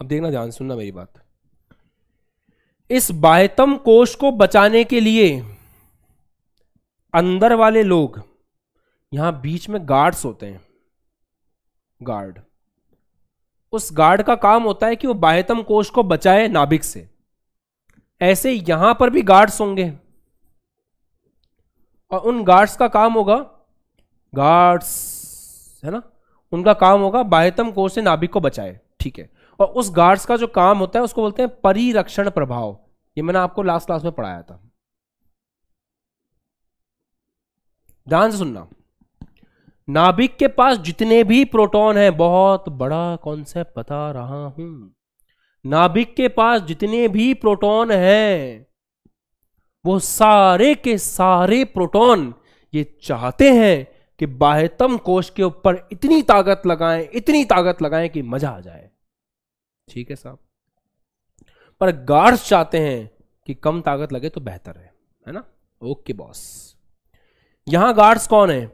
अब देखना ध्यान सुनना मेरी बात इस बाह्यतम कोश को बचाने के लिए अंदर वाले लोग यहां बीच में गार्ड्स होते हैं गार्ड उस गार्ड का काम होता है कि वो बाह्यतम कोश को बचाए नाभिक से ऐसे यहां पर भी गार्ड्स होंगे और उन गार्ड्स का काम होगा गार्ड्स है ना उनका काम होगा बाह्यतम कोर से नाभिक को बचाए ठीक है और उस गार्ड्स का जो काम होता है उसको बोलते हैं परिरक्षण प्रभाव ये मैंने आपको लास्ट क्लास में पढ़ाया था ध्यान से सुनना नाभिक के पास जितने भी प्रोटॉन हैं बहुत बड़ा कॉन्सेप्ट बता रहा हूं नाभिक के पास जितने भी प्रोटॉन हैं वो सारे के सारे प्रोटॉन ये चाहते हैं कि बाह्यतम कोश के ऊपर इतनी ताकत लगाएं इतनी ताकत लगाएं कि मजा आ जाए ठीक है साहब पर गार्ड्स चाहते हैं कि कम ताकत लगे तो बेहतर है है ना ओके बॉस यहां गार्ड्स कौन है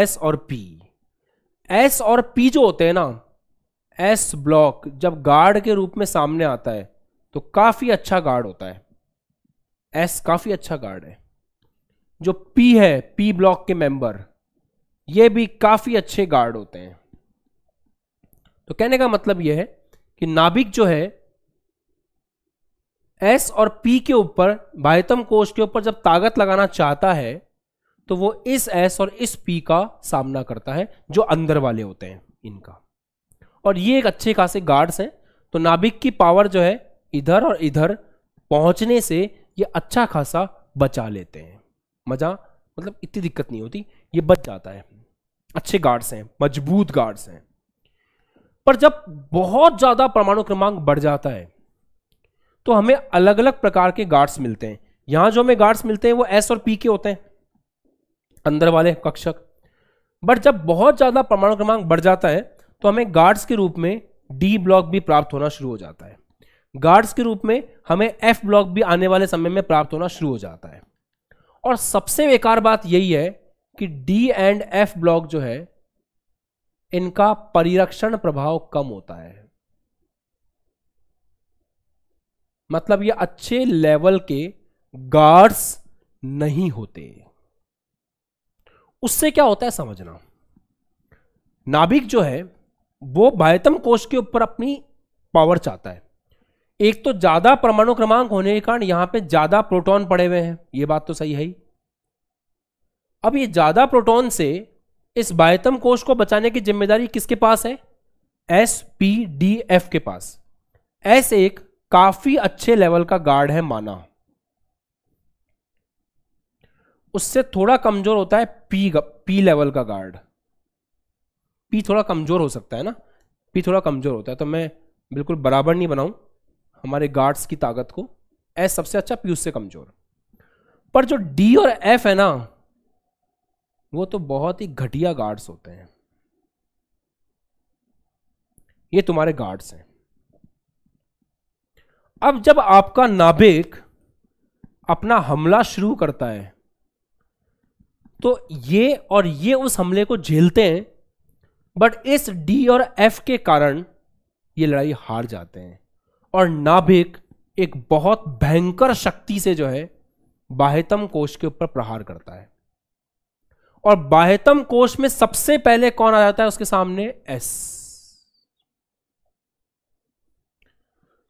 एस और पी एस और पी जो होते हैं ना एस ब्लॉक जब गार्ड के रूप में सामने आता है तो काफ़ी अच्छा गार्ड होता है एस काफ़ी अच्छा गार्ड है जो पी है पी ब्लॉक के मेंबर ये भी काफ़ी अच्छे गार्ड होते हैं तो कहने का मतलब यह है कि नाभिक जो है एस और पी के ऊपर बाह्यतम कोष के ऊपर जब ताकत लगाना चाहता है तो वो इस एस और इस पी का सामना करता है जो अंदर वाले होते हैं इनका और ये एक अच्छे खासे गार्ड्स हैं तो नाभिक की पावर जो है इधर और इधर पहुंचने से ये अच्छा खासा बचा लेते हैं मज़ा मतलब इतनी दिक्कत नहीं होती ये बच जाता है अच्छे गार्ड्स हैं मजबूत गार्ड्स हैं पर जब बहुत ज़्यादा परमाणु क्रमांक बढ़ जाता है तो हमें अलग अलग प्रकार के गार्ड्स मिलते हैं यहाँ जो हमें गार्ड्स मिलते हैं वो एस और पी के होते हैं अंदर वाले कक्षक बट जब बहुत ज़्यादा परमाणु क्रमांक बढ़ जाता है तो हमें गार्ड्स के रूप में डी ब्लॉक भी प्राप्त होना शुरू हो जाता है गार्ड्स के रूप में हमें एफ ब्लॉक भी आने वाले समय में प्राप्त होना शुरू हो जाता है और सबसे बेकार बात यही है कि डी एंड एफ ब्लॉक जो है इनका परिरक्षण प्रभाव कम होता है मतलब ये अच्छे लेवल के गार्ड्स नहीं होते उससे क्या होता है समझना नाभिक जो है वो बाह्यतम कोष के ऊपर अपनी पावर चाहता है एक तो ज्यादा परमाणु क्रमांक होने के कारण यहां पे ज्यादा प्रोटॉन पड़े हुए हैं ये बात तो सही है ही अब ये ज्यादा प्रोटॉन से इस बाह्यतम कोष को बचाने की जिम्मेदारी किसके पास है एस पी डी एफ के पास एस एक काफी अच्छे लेवल का गार्ड है माना उससे थोड़ा कमजोर होता है पी पी लेवल का गार्ड पी थोड़ा कमज़ोर हो सकता है ना पी थोड़ा कमज़ोर होता है तो मैं बिल्कुल बराबर नहीं बनाऊँ हमारे गार्ड्स की ताकत को एस सबसे अच्छा पी उससे कमज़ोर पर जो डी और एफ है ना वो तो बहुत ही घटिया गार्ड्स होते हैं ये तुम्हारे गार्ड्स हैं अब जब आपका नाभिक अपना हमला शुरू करता है तो ये और ये उस हमले को झेलते हैं बट इस डी और एफ के कारण ये लड़ाई हार जाते हैं और नाभिक एक बहुत भयंकर शक्ति से जो है बाह्यतम कोश के ऊपर प्रहार करता है और बाह्यतम कोश में सबसे पहले कौन आ जाता है उसके सामने एस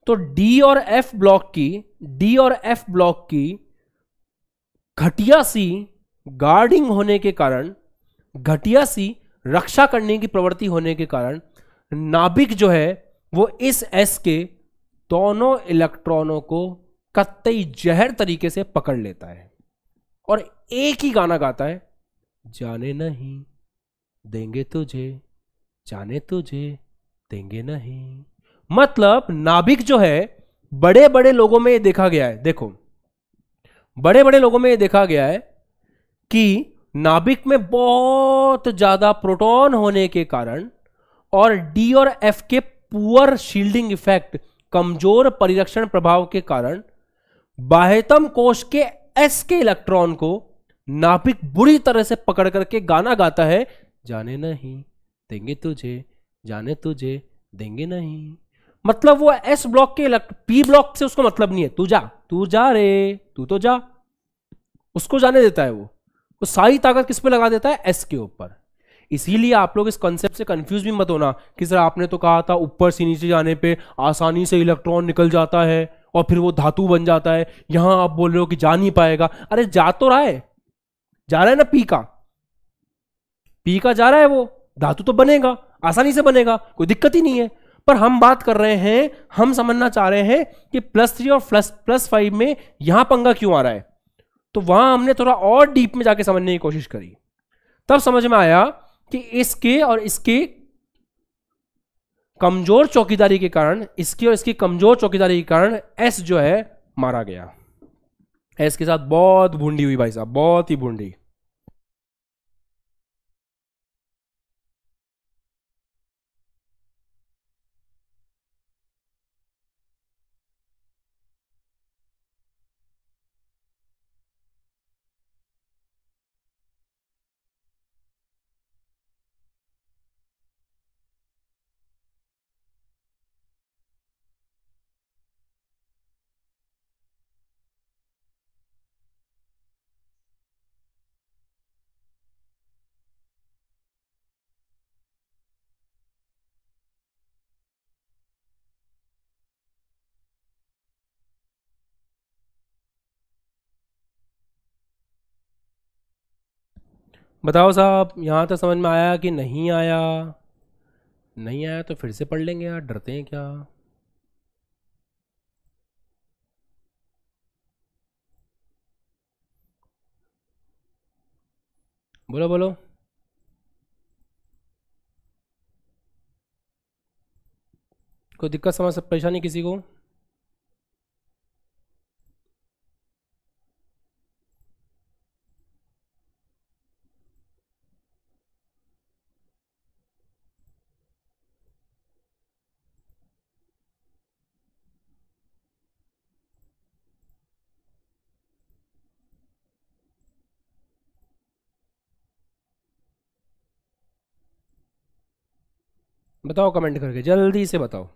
तो डी और एफ ब्लॉक की डी और एफ ब्लॉक की घटिया सी गार्डिंग होने के कारण घटिया सी रक्षा करने की प्रवृत्ति होने के कारण नाभिक जो है वो इस एस के दोनों इलेक्ट्रॉनों को कत्तई जहर तरीके से पकड़ लेता है और एक ही गाना गाता है जाने नहीं देंगे तुझे जाने तुझे देंगे नहीं मतलब नाभिक जो है बड़े बड़े लोगों में ये देखा गया है देखो बड़े बड़े लोगों में ये देखा गया है कि नाभिक में बहुत ज्यादा प्रोटॉन होने के कारण और डी और एफ के पुअर शील्डिंग इफेक्ट कमजोर परिरक्षण प्रभाव के कारण बाह्यतम कोश के एस के इलेक्ट्रॉन को नाभिक बुरी तरह से पकड़ करके गाना गाता है जाने नहीं देंगे तुझे जाने तुझे देंगे नहीं मतलब वो एस ब्लॉक के पी ब्लॉक से उसको मतलब नहीं है तू जा तू जा रे तू तो जा उसको जाने देता है वो तो सारी ताकत किस पे लगा देता है एस के ऊपर इसीलिए आप लोग इस कॉन्सेप्ट से कंफ्यूज भी मत होना कि सर आपने तो कहा था ऊपर से नीचे जाने पे आसानी से इलेक्ट्रॉन निकल जाता है और फिर वो धातु बन जाता है यहां आप बोल रहे हो कि जा नहीं पाएगा अरे जा तो रहा है जा रहा है ना पी का पी का जा रहा है वो धातु तो बनेगा आसानी से बनेगा कोई दिक्कत ही नहीं है पर हम बात कर रहे हैं हम समझना चाह रहे हैं कि प्लस थ्री और प्लस प्लस फाइव में यहां पंगा क्यों आ रहा है तो वहां हमने थोड़ा और डीप में जाके समझने की कोशिश करी तब समझ में आया कि इसके और इसके कमजोर चौकीदारी के कारण इसकी और इसकी कमजोर चौकीदारी के कारण एस जो है मारा गया एस के साथ बहुत भूंडी हुई भाई साहब बहुत ही भूंडी बताओ साहब यहाँ तक तो समझ में आया कि नहीं आया नहीं आया तो फिर से पढ़ लेंगे यार डरते हैं क्या बोलो बोलो कोई दिक्कत समझ परेशानी किसी को बताओ कमेंट करके जल्दी से बताओ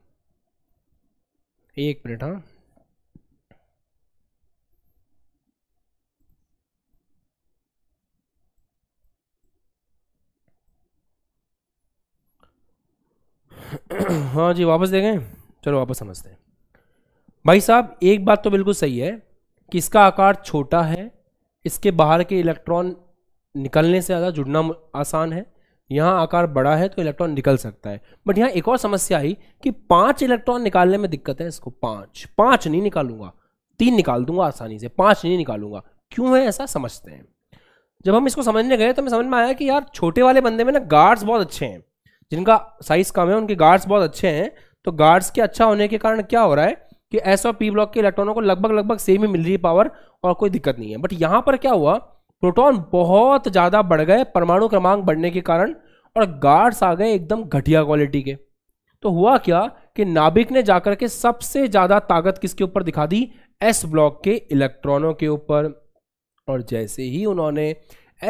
एक मिनट हाँ हाँ जी वापस देखें चलो वापस समझते हैं भाई साहब एक बात तो बिल्कुल सही है कि इसका आकार छोटा है इसके बाहर के इलेक्ट्रॉन निकलने से ज़्यादा जुड़ना आसान है यहाँ आकार बड़ा है तो इलेक्ट्रॉन निकल सकता है बट यहाँ एक और समस्या आई कि पांच इलेक्ट्रॉन निकालने में दिक्कत है इसको पांच पांच नहीं निकालूंगा तीन निकाल दूंगा आसानी से पांच नहीं निकालूंगा क्यों है ऐसा समझते हैं जब हम इसको समझने गए तो हमें समझ में आया कि यार छोटे वाले बंदे में ना गार्ड्स बहुत अच्छे हैं जिनका साइज कम है उनके गार्ड्स बहुत अच्छे हैं तो गार्ड्स के अच्छा होने के कारण क्या हो रहा है कि एस और पी ब्लॉक के इलेक्ट्रॉनों को लगभग लगभग सेम ही मिल रही है पावर और कोई दिक्कत नहीं है बट यहाँ पर क्या हुआ प्रोटॉन बहुत ज़्यादा बढ़ गए परमाणु क्रमांक बढ़ने के कारण और गार्ड्स आ गए एकदम घटिया क्वालिटी के तो हुआ क्या कि नाभिक ने जाकर के सबसे ज़्यादा ताकत किसके ऊपर दिखा दी एस ब्लॉक के इलेक्ट्रॉनों के ऊपर और जैसे ही उन्होंने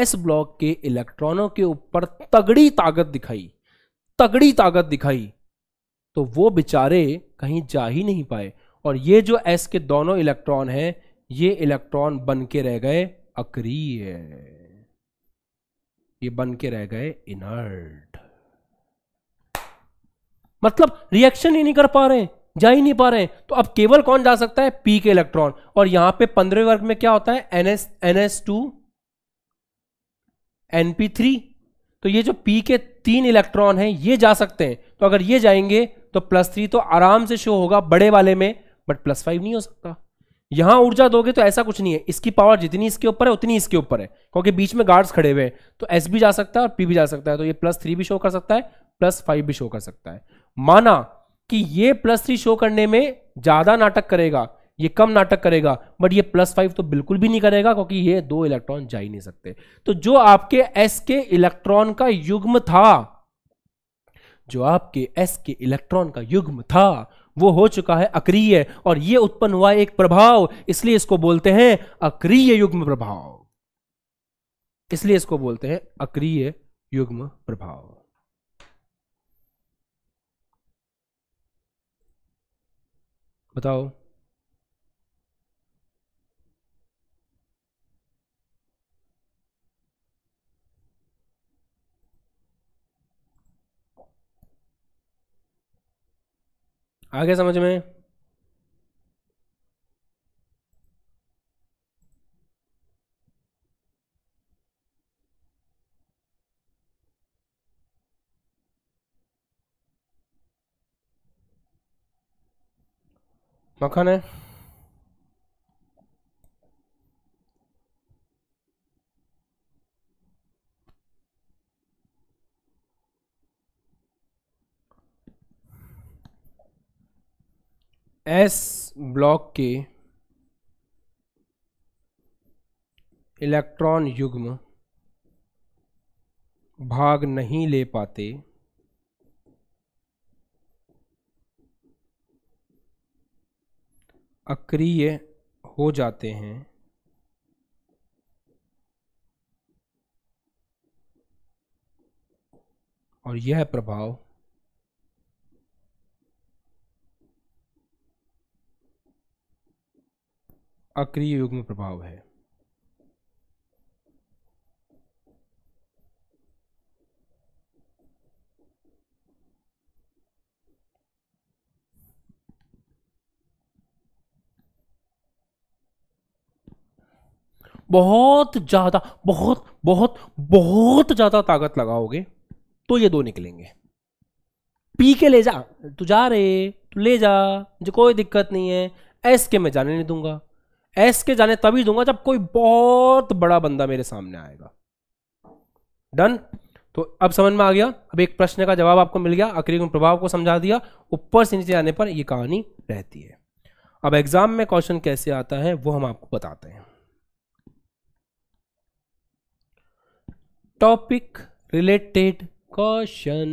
एस ब्लॉक के इलेक्ट्रॉनों के ऊपर तगड़ी ताकत दिखाई तगड़ी ताकत दिखाई तो वो बेचारे कहीं जा ही नहीं पाए और ये जो एस के दोनों इलेक्ट्रॉन हैं ये इलेक्ट्रॉन बन के रह गए अक्रिय ये बन के रह गए इनर्ट मतलब रिएक्शन ही नहीं कर पा रहे जा ही नहीं पा रहे तो अब केवल कौन जा सकता है पी के इलेक्ट्रॉन और यहां पे पंद्रह वर्ग में क्या होता है ns ns two NP three तो ये जो पी के तीन इलेक्ट्रॉन हैं ये जा सकते हैं तो अगर ये जाएंगे तो प्लस थ्री तो आराम से शो होगा बड़े वाले में बट प्लस फाइव नहीं हो सकता यहां ऊर्जा दोगे तो ऐसा कुछ नहीं है इसकी पावर जितनी इसके ऊपर है उतनी इसके ऊपर है क्योंकि बीच में गार्ड्स खड़े हुए हैं तो एस भी जा सकता है और पी भी जा सकता है तो ये प्लस थ्री भी शो कर सकता है प्लस फाइव भी शो कर सकता है माना कि ये प्लस थ्री शो करने में ज्यादा नाटक करेगा ये कम नाटक करेगा बट ये प्लस फाइव तो बिल्कुल भी नहीं करेगा क्योंकि ये दो इलेक्ट्रॉन जा ही नहीं सकते तो जो आपके एस के इलेक्ट्रॉन का युग्म था जो आपके एस के इलेक्ट्रॉन का युग्म था वो हो चुका है अक्रिय और ये उत्पन्न हुआ एक प्रभाव इसलिए इसको बोलते हैं अक्रिय युग्म प्रभाव इसलिए इसको बोलते हैं अक्रिय युग्म प्रभाव बताओ आ गया समझ में मखन है एस ब्लॉक के इलेक्ट्रॉन युग्म भाग नहीं ले पाते अक्रिय हो जाते हैं और यह प्रभाव अक्रिय युग्म प्रभाव है बहुत ज़्यादा बहुत बहुत बहुत ज़्यादा ताकत लगाओगे तो ये दो निकलेंगे पी के ले जा तू जा रहे तू ले जा मुझे कोई दिक्कत नहीं है एस के मैं जाने नहीं दूंगा एस के जाने तभी दूंगा जब कोई बहुत बड़ा बंदा मेरे सामने आएगा डन तो अब समझ में आ गया अब एक प्रश्न का जवाब आपको मिल गया अक्रिय प्रभाव को समझा दिया ऊपर से नीचे आने पर यह कहानी रहती है अब एग्जाम में क्वेश्चन कैसे आता है वो हम आपको बताते हैं topic related question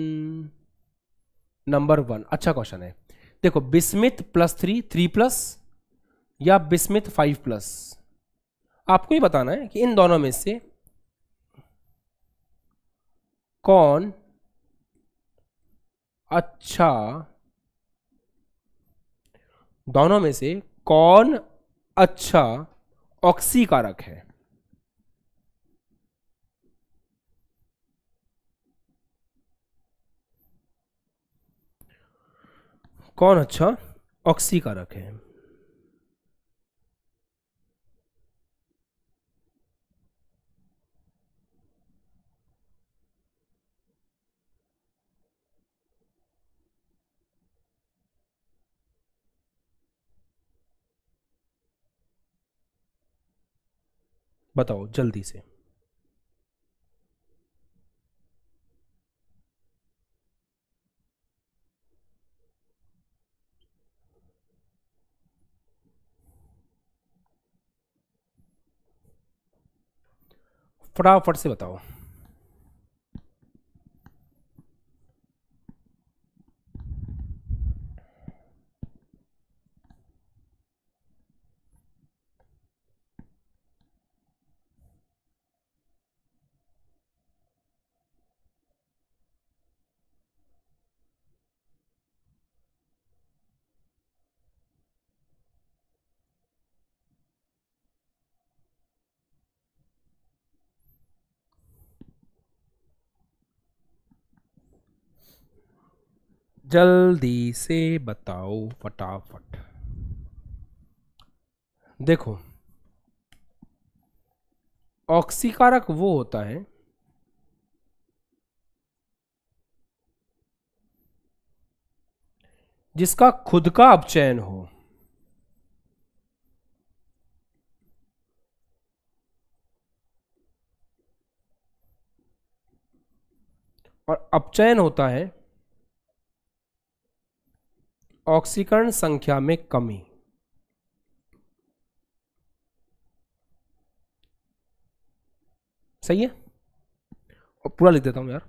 number one अच्छा क्वेश्चन है देखो bismuth plus three three plus या बिस्मिथ फाइव प्लस आपको ही बताना है कि इन दोनों में से कौन अच्छा दोनों में से कौन अच्छा ऑक्सीकारक है कौन अच्छा ऑक्सीकारक है बताओ जल्दी से फटाफट से बताओ जल्दी से बताओ फटाफट देखो ऑक्सीकारक वो होता है जिसका खुद का अपचयन हो और अपचयन होता है ऑक्सीकरण संख्या में कमी सही है और पूरा लिख देता हूं यार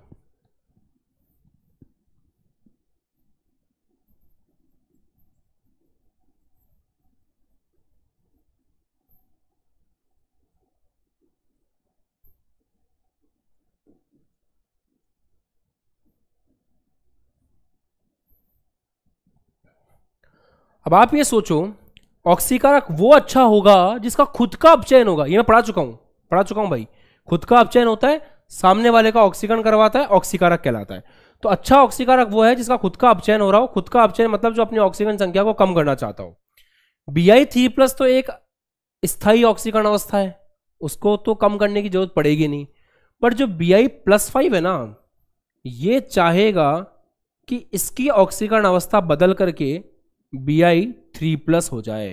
अब आप ये सोचो ऑक्सीकारक वो अच्छा होगा जिसका खुद का अपचयन होगा ये मैं पढ़ा चुका हूं पढ़ा चुका हूँ भाई खुद का अपचयन होता है सामने वाले का ऑक्सीकरण करवाता है ऑक्सीकारक कहलाता है तो अच्छा ऑक्सीकारक वो है जिसका खुद का अपचयन हो रहा हो खुद का अपचयन मतलब जो अपनी ऑक्सीकरण संख्या को कम करना चाहता हो बी आई थ्री प्लस तो एक स्थायी ऑक्सीकरण अवस्था है उसको तो कम करने की जरूरत पड़ेगी नहीं बट जो बी आई प्लस फाइव है ना ये चाहेगा कि इसकी ऑक्सीकरण अवस्था बदल करके बी आई थ्री प्लस हो जाए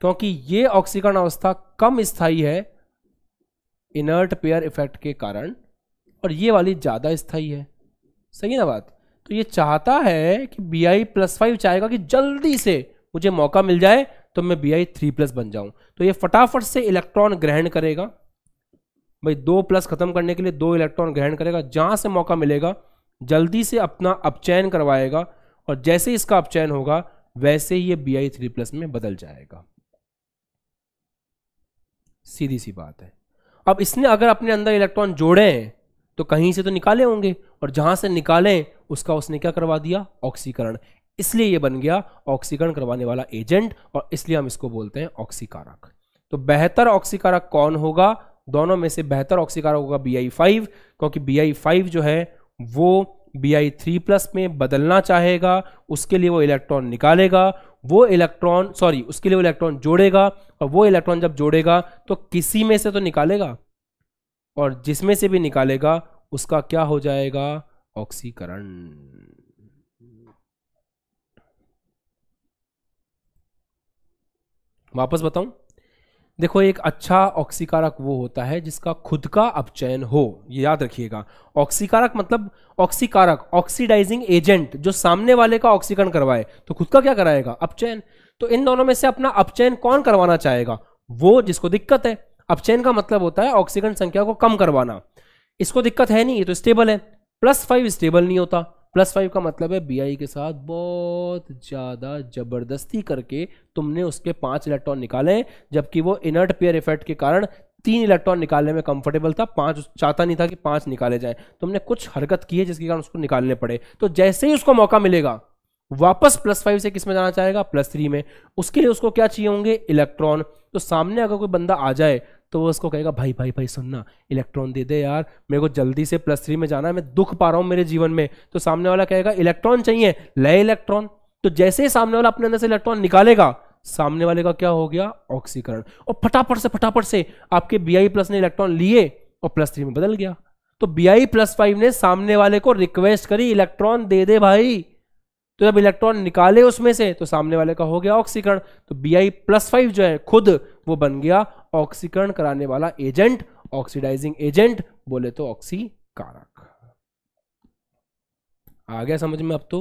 क्योंकि ये ऑक्सीकरण अवस्था कम स्थाई है इनर्ट पेयर इफेक्ट के कारण और ये वाली ज़्यादा स्थाई है सही ना बात तो ये चाहता है कि बी आई प्लस फाइव चाहेगा कि जल्दी से मुझे मौका मिल जाए तो मैं बी आई थ्री प्लस बन जाऊं तो ये फटाफट से इलेक्ट्रॉन ग्रहण करेगा भाई दो प्लस खत्म करने के लिए दो इलेक्ट्रॉन ग्रहण करेगा जहां से मौका मिलेगा जल्दी से अपना अपचयन करवाएगा और जैसे इसका अपचयन होगा वैसे ही ये बी आई थ्री प्लस में बदल जाएगा सीधी सी बात है अब इसने अगर अपने अंदर इलेक्ट्रॉन जोड़े तो कहीं से तो निकाले होंगे और जहां से निकालें उसका उसने क्या करवा दिया ऑक्सीकरण इसलिए ये बन गया ऑक्सीकरण करवाने वाला एजेंट और इसलिए हम इसको बोलते हैं ऑक्सीकारक तो बेहतर ऑक्सीकारक कौन होगा दोनों में से बेहतर ऑक्सीकारक होगा बी आई फाइव क्योंकि बी आई फाइव जो है वो बी आई थ्री प्लस में बदलना चाहेगा उसके लिए वो इलेक्ट्रॉन निकालेगा वो इलेक्ट्रॉन सॉरी उसके लिए वो इलेक्ट्रॉन जोड़ेगा और वो इलेक्ट्रॉन जब जोड़ेगा तो किसी में से तो निकालेगा और जिसमें से भी निकालेगा उसका क्या हो जाएगा ऑक्सीकरण वापस बताऊं देखो एक अच्छा ऑक्सीकारक वो होता है जिसका खुद का अपचयन हो ये याद रखिएगा ऑक्सीकारक मतलब ऑक्सीकारक ऑक्सीडाइजिंग एजेंट जो सामने वाले का ऑक्सीकरण करवाए तो खुद का क्या कराएगा अपचयन तो इन दोनों में से अपना अपचयन कौन करवाना चाहेगा वो जिसको दिक्कत है अपचयन का मतलब होता है ऑक्सीकरण संख्या को कम करवाना इसको दिक्कत है नहीं ये तो स्टेबल है प्लस फाइव स्टेबल नहीं होता प्लस फाइव का मतलब है बी के साथ बहुत ज़्यादा ज़बरदस्ती करके तुमने उसके पांच इलेक्ट्रॉन निकाले जबकि वो इनर्ट पेयर इफेक्ट के कारण तीन इलेक्ट्रॉन निकालने में कंफर्टेबल था पांच चाहता नहीं था कि पांच निकाले जाए तुमने कुछ हरकत की है जिसके कारण उसको निकालने पड़े तो जैसे ही उसको मौका मिलेगा वापस प्लस फाइव से किस में जाना चाहेगा प्लस थ्री में उसके लिए उसको क्या चाहिए होंगे इलेक्ट्रॉन तो सामने अगर कोई बंदा आ जाए तो वो उसको कहेगा भाई भाई भाई सुनना इलेक्ट्रॉन दे दे यार मेरे को जल्दी से प्लस थ्री में जाना है मैं दुख पा रहा हूँ मेरे जीवन में तो सामने वाला कहेगा इलेक्ट्रॉन चाहिए लय इलेक्ट्रॉन तो जैसे ही सामने वाला अपने अंदर से इलेक्ट्रॉन निकालेगा सामने वाले का क्या हो गया ऑक्सीकरण और फटाफट से फटाफट से आपके बी आई प्लस ने इलेक्ट्रॉन लिए और प्लस थ्री में बदल गया तो बी आई प्लस फाइव ने सामने वाले को रिक्वेस्ट करी इलेक्ट्रॉन दे दे भाई तो जब इलेक्ट्रॉन निकाले उसमें से तो सामने वाले का हो गया ऑक्सीकरण तो बी आई प्लस फाइव जो है खुद वो बन गया ऑक्सीकरण कराने वाला एजेंट ऑक्सीडाइजिंग एजेंट बोले तो ऑक्सी कारक आ गया समझ में अब तो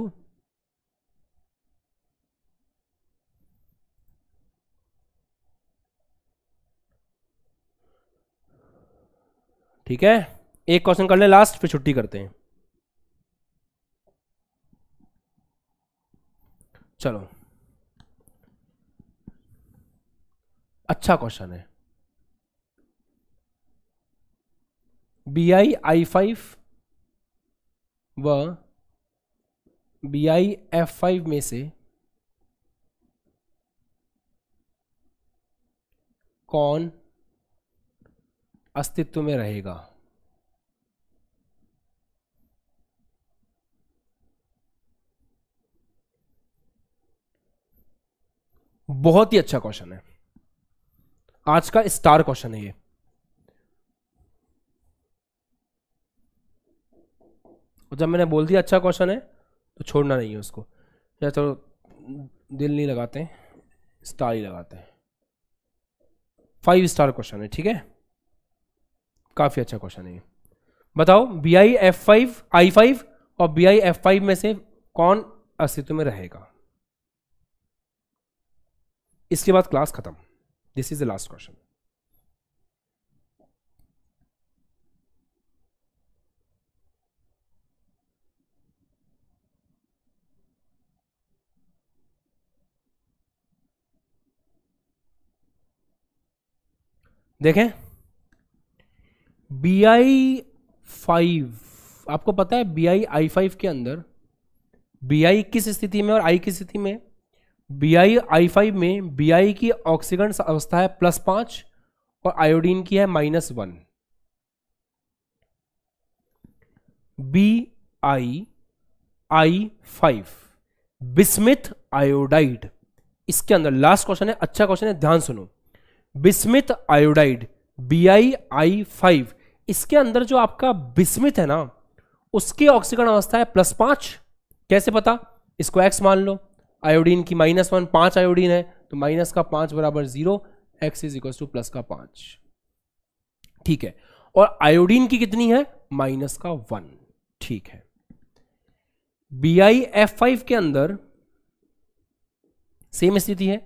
ठीक है एक क्वेश्चन कर ले लास्ट फिर छुट्टी करते हैं चलो अच्छा क्वेश्चन है बी आई आई फाइव व बी आई एफ फाइव में से कौन अस्तित्व में रहेगा बहुत ही अच्छा क्वेश्चन है आज का स्टार क्वेश्चन है ये और जब मैंने बोल दिया अच्छा क्वेश्चन है तो छोड़ना नहीं है उसको या तो दिल नहीं लगाते स्टार ही लगाते हैं फाइव स्टार क्वेश्चन है ठीक है काफ़ी अच्छा क्वेश्चन है बताओ B I F five I five और बी आई एफ फाइव में से कौन अस्तित्व में रहेगा इसके बाद क्लास खत्म this is the last question देखें बी आई फाइव आपको पता है बी आई आई फाइव के अंदर बी आई किस स्थिति में और आई किस स्थिति में बी आई आई फाइव में बी आई की ऑक्सीगन अवस्था है प्लस पांच और आयोडीन की है minus one B I I five bismuth iodide इसके अंदर लास्ट क्वेश्चन है अच्छा क्वेश्चन है ध्यान सुनो bismuth iodide B I I five इसके अंदर जो आपका बिस्मित है ना उसकी ऑक्सीकरण अवस्था है प्लस पांच कैसे पता इसको एक्स मान लो आयोडीन की माइनस वन पांच आयोडीन है तो माइनस का पांच बराबर zero X is equal to plus का पांच ठीक है और आयोडीन की कितनी है माइनस का वन ठीक है बी आई एफ फाइव के अंदर सेम स्थिति है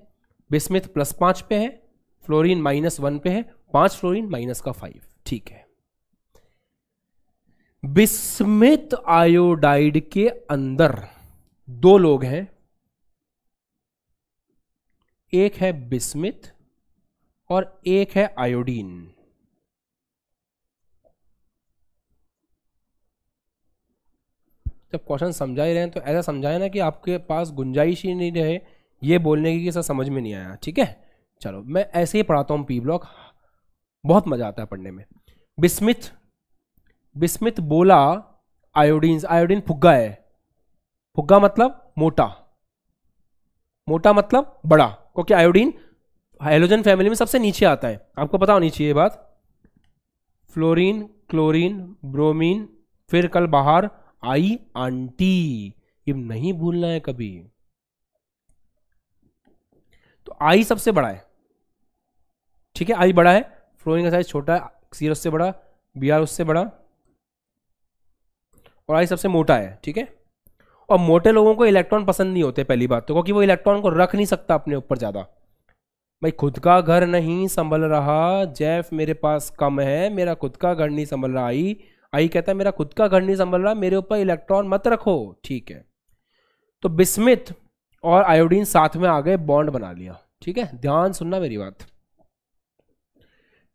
बिस्मित प्लस पांच पे है फ्लोरीन माइनस वन पे है पांच फ्लोरीन माइनस का फाइव ठीक है विस्मित आयोडाइड के अंदर दो लोग हैं एक है बिस्मित और एक है आयोडीन जब क्वेश्चन समझा ही रहे हैं तो ऐसा समझाए ना कि आपके पास गुंजाइश ही नहीं रहे ये बोलने की सर समझ में नहीं आया ठीक है चलो मैं ऐसे ही पढ़ाता हूँ पी ब्लॉक बहुत मज़ा आता है पढ़ने में बिस्मिथ बिस्मिथ बोला आयोडीन आयोडीन फुग्गा है फुग्गा मतलब मोटा मोटा मतलब बड़ा क्योंकि आयोडीन हाइलोजन फैमिली में सबसे नीचे आता है आपको पता होनी चाहिए बात फ्लोरीन क्लोरीन ब्रोमीन फिर कल बाहर आई आंटी ये नहीं भूलना है कभी तो आई सबसे बड़ा है ठीक है आई बड़ा है फ्लोरीन का साइज छोटा है सीर उससे बड़ा बी आर उससे बड़ा और आई सबसे मोटा है ठीक है और मोटे लोगों को इलेक्ट्रॉन पसंद नहीं होते पहली बात तो क्योंकि वो इलेक्ट्रॉन को रख नहीं सकता अपने ऊपर ज़्यादा भाई खुद का घर नहीं संभल रहा जैफ मेरे पास कम है मेरा खुद का घर नहीं संभल रहा आई आई कहता है मेरा खुद का घर नहीं संभल रहा मेरे ऊपर इलेक्ट्रॉन मत रखो ठीक है तो बिस्मित और आयोडीन साथ में आ गए बॉन्ड बना लिया ठीक है ध्यान सुनना मेरी बात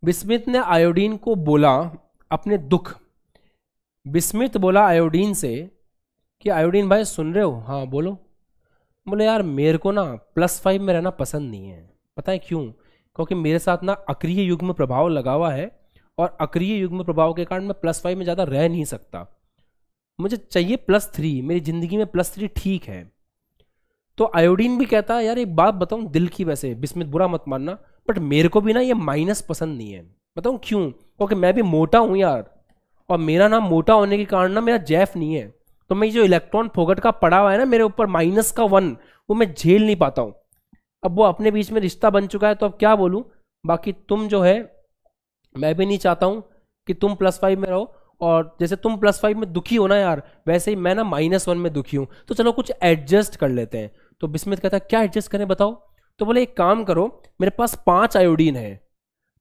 बिस्मित ने आयोडीन को बोला अपने दुख बिस्मित बोला आयोडीन से कि आयोडीन भाई सुन रहे हो हाँ बोलो बोले यार मेरे को ना प्लस फाइव में रहना पसंद नहीं है पता है क्यों क्योंकि मेरे साथ ना अक्रिय युग में प्रभाव लगा हुआ है और अक्रिय युग में प्रभाव के कारण मैं प्लस फाइव में ज़्यादा रह नहीं सकता मुझे चाहिए प्लस थ्री मेरी ज़िंदगी में प्लस थ्री ठीक है तो आयोडीन भी कहता है यार एक बात बताऊं दिल की वैसे बिस्मित बुरा मत मानना बट मेरे को भी ना ये माइनस पसंद नहीं है बताऊं क्यों क्योंकि मैं भी मोटा हूं यार और मेरा ना मोटा होने के कारण ना मेरा जैफ नहीं है तो मैं जो इलेक्ट्रॉन फोगट का पड़ा हुआ है ना मेरे ऊपर माइनस का वन वो मैं झेल नहीं पाता हूँ अब वो अपने बीच में रिश्ता बन चुका है तो अब क्या बोलूँ बाकी तुम जो है मैं भी नहीं चाहता हूँ कि तुम प्लस फाइव में रहो और जैसे तुम प्लस फाइव में दुखी हो ना यार वैसे ही मैं ना माइनस वन में दुखी हूँ तो चलो कुछ एडजस्ट कर लेते हैं तो बिस्मित कहता क्या एडजस्ट करें बताओ तो बोले एक काम करो मेरे पास पांच आयोडीन है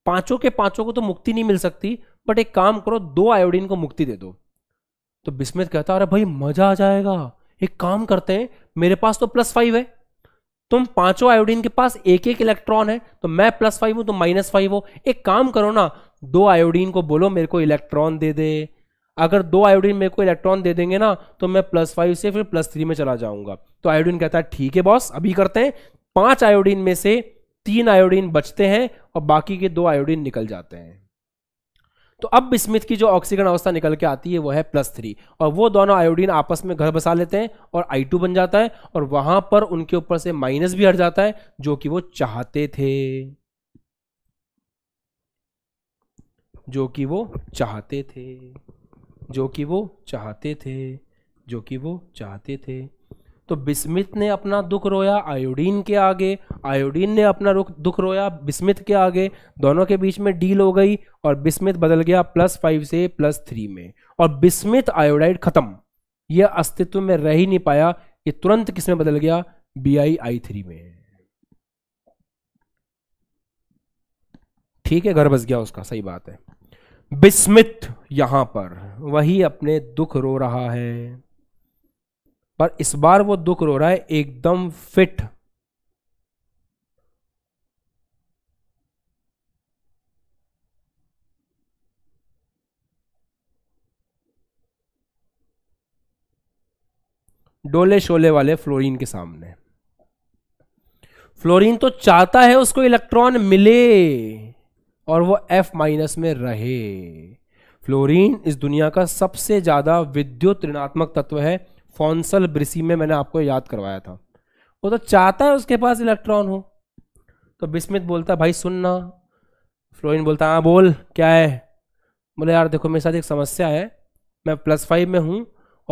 पांचों के पांचों को तो मुक्ति नहीं मिल सकती बट एक काम करो दो आयोडीन को मुक्ति दे दो तो बिस्मित कहता अरे भाई मजा आ जाएगा एक काम करते हैं मेरे पास तो प्लस फाइव है तुम पांचों आयोडीन के पास एक एक इलेक्ट्रॉन है तो मैं प्लस फाइव हूं तो माइनस फाइव हो एक काम करो ना दो आयोडीन को बोलो मेरे को इलेक्ट्रॉन दे दे अगर दो आयोडीन मेरे को इलेक्ट्रॉन दे देंगे ना तो मैं प्लस फाइव से फिर प्लस थ्री में चला जाऊंगा तो आयोडीन कहता है ठीक है बॉस अभी करते हैं पांच आयोडीन में से तीन आयोडीन बचते हैं और बाकी के दो आयोडीन निकल जाते हैं तो अब स्मिथ की जो ऑक्सीजन अवस्था निकल के आती है वो है प्लस थ्री और वो दोनों आयोडीन आपस में घर बसा लेते हैं और आई टू बन जाता है और वहां पर उनके ऊपर से माइनस भी हट जाता है जो कि वो चाहते थे जो कि वो चाहते थे जो कि वो चाहते थे जो कि वो चाहते थे तो बिस्मित ने अपना दुख रोया आयोडीन के आगे आयोडीन ने अपना रुख दुख रोया बिस्मित के आगे दोनों के बीच में डील हो गई और बिस्मित बदल गया प्लस फाइव से प्लस थ्री में और बिस्मित आयोडाइड खत्म यह अस्तित्व में रह ही नहीं पाया ये तुरंत किस में बदल गया बी आई आई थ्री में ठीक है घर बस गया उसका सही बात है विस्मित यहां पर वही अपने दुख रो रहा है पर इस बार वो दुख रो रहा है एकदम फिट डोले शोले वाले फ्लोरीन के सामने फ्लोरीन तो चाहता है उसको इलेक्ट्रॉन मिले और वो F माइनस में रहे फ्लोरीन इस दुनिया का सबसे ज़्यादा विद्युत ऋणात्मक तत्व है फॉन्सल ब्रिसी में मैंने आपको याद करवाया था वो तो चाहता है उसके पास इलेक्ट्रॉन हो तो बिस्मित बोलता भाई सुनना फ्लोरीन बोलता हाँ बोल क्या है बोले यार देखो मेरे साथ एक समस्या है मैं प्लस फाइव में हूँ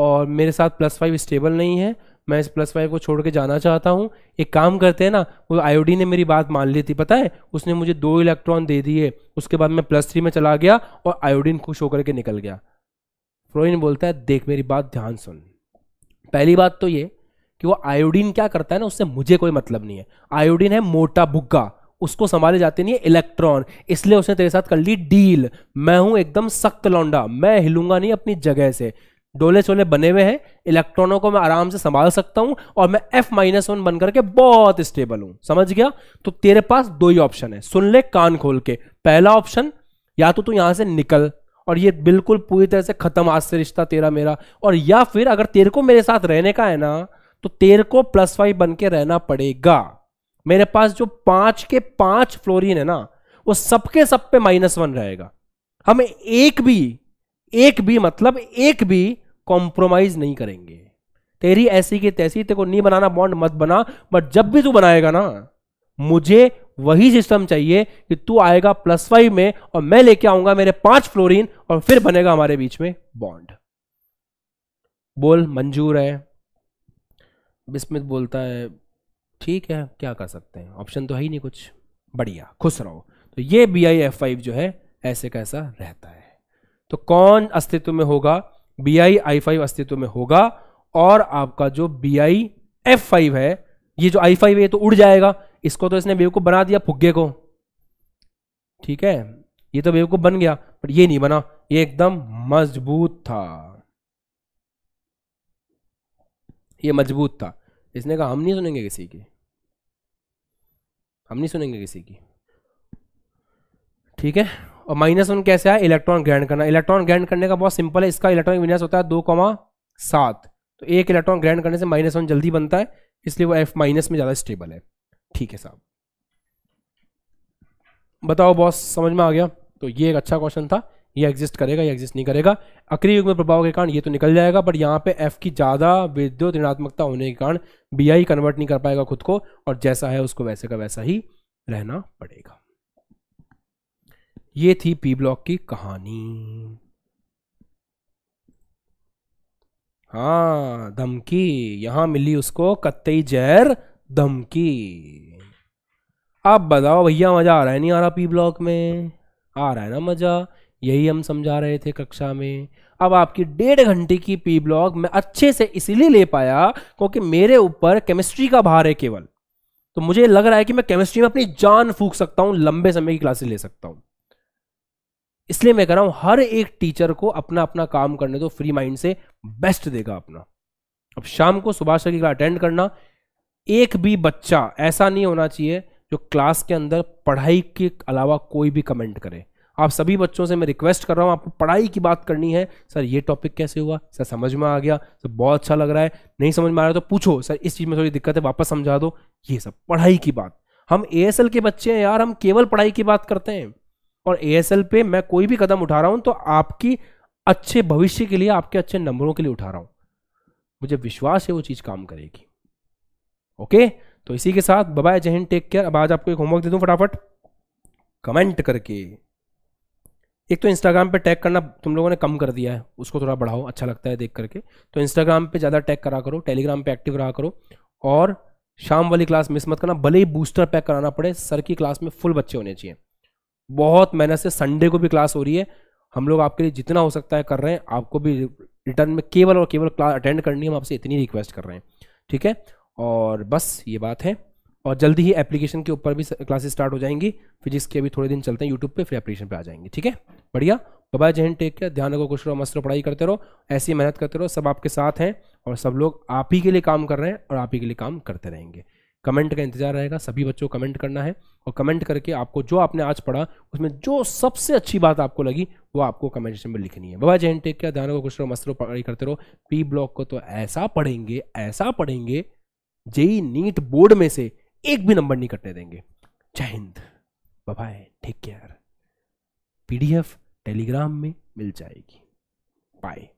और मेरे साथ प्लस फाइव स्टेबल नहीं है मैं इस प्लस फाइव को छोड़ के जाना चाहता हूँ एक काम करते हैं ना वो आयोडी ने मेरी बात मान ली थी पता है उसने मुझे दो इलेक्ट्रॉन दे दिए उसके बाद मैं प्लस थ्री में चला गया और आयोडीन खुश होकर के निकल गया फ्लोरिन बोलता है देख मेरी बात ध्यान सुन पहली बात तो ये कि वो आयोडीन क्या करता है ना उससे मुझे कोई मतलब नहीं है आयोडीन है मोटा भुग्गा उसको संभाले जाते नहीं है इलेक्ट्रॉन इसलिए उसने तेरे साथ कर ली डील मैं हूं एकदम सख्त लौंडा मैं हिलूंगा नहीं अपनी जगह से डोले सोले बने हुए हैं इलेक्ट्रॉनों को मैं आराम से संभाल सकता हूं और मैं एफ माइनस वन बन करके बहुत स्टेबल हूं समझ गया तो तेरे पास दो ही ऑप्शन है सुन ले कान खोल के पहला ऑप्शन या तो तू यहां से निकल और ये बिल्कुल पूरी तरह से खत्म आज से रिश्ता तेरा मेरा और या फिर अगर तेरे को मेरे साथ रहने का है ना तो तेरे को प्लस फाइव बन के रहना पड़ेगा मेरे पास जो पांच के पांच फ्लोरिन है ना वो सबके सब पे माइनस वन रहेगा हमें एक भी एक भी मतलब एक भी कॉम्प्रोमाइज नहीं करेंगे तेरी ऐसी की तैसी तेरे को नहीं बनाना बॉन्ड मत बना बट जब भी तू बनाएगा ना मुझे वही सिस्टम चाहिए कि तू आएगा प्लस फाइव में और मैं लेके आऊंगा मेरे पांच फ्लोरिन और फिर बनेगा हमारे बीच में बॉन्ड बोल मंजूर है बिस्मित बोलता है ठीक है क्या कर सकते हैं ऑप्शन तो है ही नहीं कुछ बढ़िया खुश रहो तो ये बी आई एफ फाइव जो है ऐसे कैसा रहता है तो कौन अस्तित्व में होगा बी आई आई फाइव अस्तित्व में होगा और आपका जो बी आई एफ फाइव है ये जो आई फाइव है तो उड़ जाएगा इसको तो इसने बेवकूफ बना दिया फुग्गे को ठीक है ये तो बेवकूफ बन गया पर ये नहीं बना ये एकदम मजबूत था ये मजबूत था इसने कहा हम नहीं सुनेंगे किसी की हम नहीं सुनेंगे किसी की ठीक है और माइनस वन कैसे है इलेक्ट्रॉन ग्रहण करना इलेक्ट्रॉन ग्रहण करने का बहुत सिंपल है इसका इलेक्ट्रॉनिक विन्यास होता है दो कमा सात तो एक इलेक्ट्रॉन ग्रहण करने से माइनस वन जल्दी बनता है इसलिए वो एफ माइनस में ज़्यादा स्टेबल है ठीक है साहब बताओ बॉस समझ में आ गया तो ये एक अच्छा क्वेश्चन था ये एग्जिस्ट करेगा या एग्जिस्ट नहीं करेगा अक्री युग में प्रभाव के कारण ये तो निकल जाएगा बट यहाँ पे एफ की ज़्यादा विद्युत ऋणात्मकता होने के कारण बी कन्वर्ट नहीं कर पाएगा खुद को और जैसा है उसको वैसे का वैसा ही रहना पड़ेगा ये थी पी ब्लॉक की कहानी हाँ धमकी यहां मिली उसको कत्तई जहर धमकी आप बताओ भैया मजा आ रहा है नहीं आ रहा पी ब्लॉक में आ रहा है ना मजा यही हम समझा रहे थे कक्षा में अब आपकी डेढ़ घंटे की पी ब्लॉग मैं अच्छे से इसीलिए ले पाया क्योंकि मेरे ऊपर केमिस्ट्री का भार है केवल तो मुझे लग रहा है कि मैं केमिस्ट्री में अपनी जान फूक सकता हूँ लंबे समय की क्लासेस ले सकता हूँ इसलिए मैं कह रहा हूं हर एक टीचर को अपना अपना काम करने दो फ्री माइंड से बेस्ट देगा अपना अब शाम को सुभाष सर की क्लास अटेंड करना एक भी बच्चा ऐसा नहीं होना चाहिए जो क्लास के अंदर पढ़ाई के अलावा कोई भी कमेंट करे आप सभी बच्चों से मैं रिक्वेस्ट कर रहा हूँ आपको पढ़ाई की बात करनी है सर ये टॉपिक कैसे हुआ सर समझ में आ गया सर बहुत अच्छा लग रहा है नहीं समझ में आ रहा तो पूछो सर इस चीज़ में थोड़ी दिक्कत है वापस समझा दो ये सब पढ़ाई की बात हम ए के बच्चे हैं यार हम केवल पढ़ाई की बात करते हैं और एल पे मैं कोई भी कदम उठा रहा हूं तो आपकी अच्छे भविष्य के लिए आपके अच्छे नंबरों के लिए उठा रहा हूं मुझे विश्वास है वो चीज काम करेगी ओके तो इसी के साथ बाय जय हिंद टेक केयर अब आज आपको एक होमवर्क दे दूं फटाफट कमेंट करके एक तो इंस्टाग्राम पे टैग करना तुम लोगों ने कम कर दिया है उसको थोड़ा बढ़ाओ अच्छा लगता है देख करके तो इंस्टाग्राम पे ज़्यादा टैग करा करो टेलीग्राम पे एक्टिव रहा करो और शाम वाली क्लास मिस मत करना भले ही बूस्टर पैक कराना पड़े सर की क्लास में फुल बच्चे होने चाहिए बहुत मेहनत से संडे को भी क्लास हो रही है हम लोग आपके लिए जितना हो सकता है कर रहे हैं आपको भी रिटर्न में केवल और केवल क्लास अटेंड करनी है हम आपसे इतनी रिक्वेस्ट कर रहे हैं ठीक है और बस ये बात है और जल्दी ही एप्लीकेशन के ऊपर भी क्लासेस स्टार्ट हो जाएंगी फिजिक्स के अभी थोड़े दिन चलते हैं यूट्यूब पे फिर एप्लीकेशन पे आ जाएंगे ठीक है बढ़िया बाय जय हिंद टेक केयर ध्यान रखो खुश रहो मस्त रहो पढ़ाई करते रहो ऐसी मेहनत करते रहो सब आपके साथ हैं और सब लोग आप ही के लिए काम कर रहे हैं और आप ही के लिए काम करते रहेंगे कमेंट का इंतजार रहेगा सभी बच्चों को कमेंट करना है और कमेंट करके आपको जो आपने आज पढ़ा उसमें जो सबसे अच्छी बात आपको लगी वो आपको कमेंट सेक्शन में लिखनी है बाबा जैन टेक क्या ध्यान रखो खुश रहो मस्त रहो पढ़ाई करते रहो पी ब्लॉक को तो ऐसा पढ़ेंगे ऐसा पढ़ेंगे जेई नीट e बोर्ड में से एक भी नंबर नहीं कटने देंगे Jai Hind bye take care पी टेलीग्राम में मिल जाएगी बाय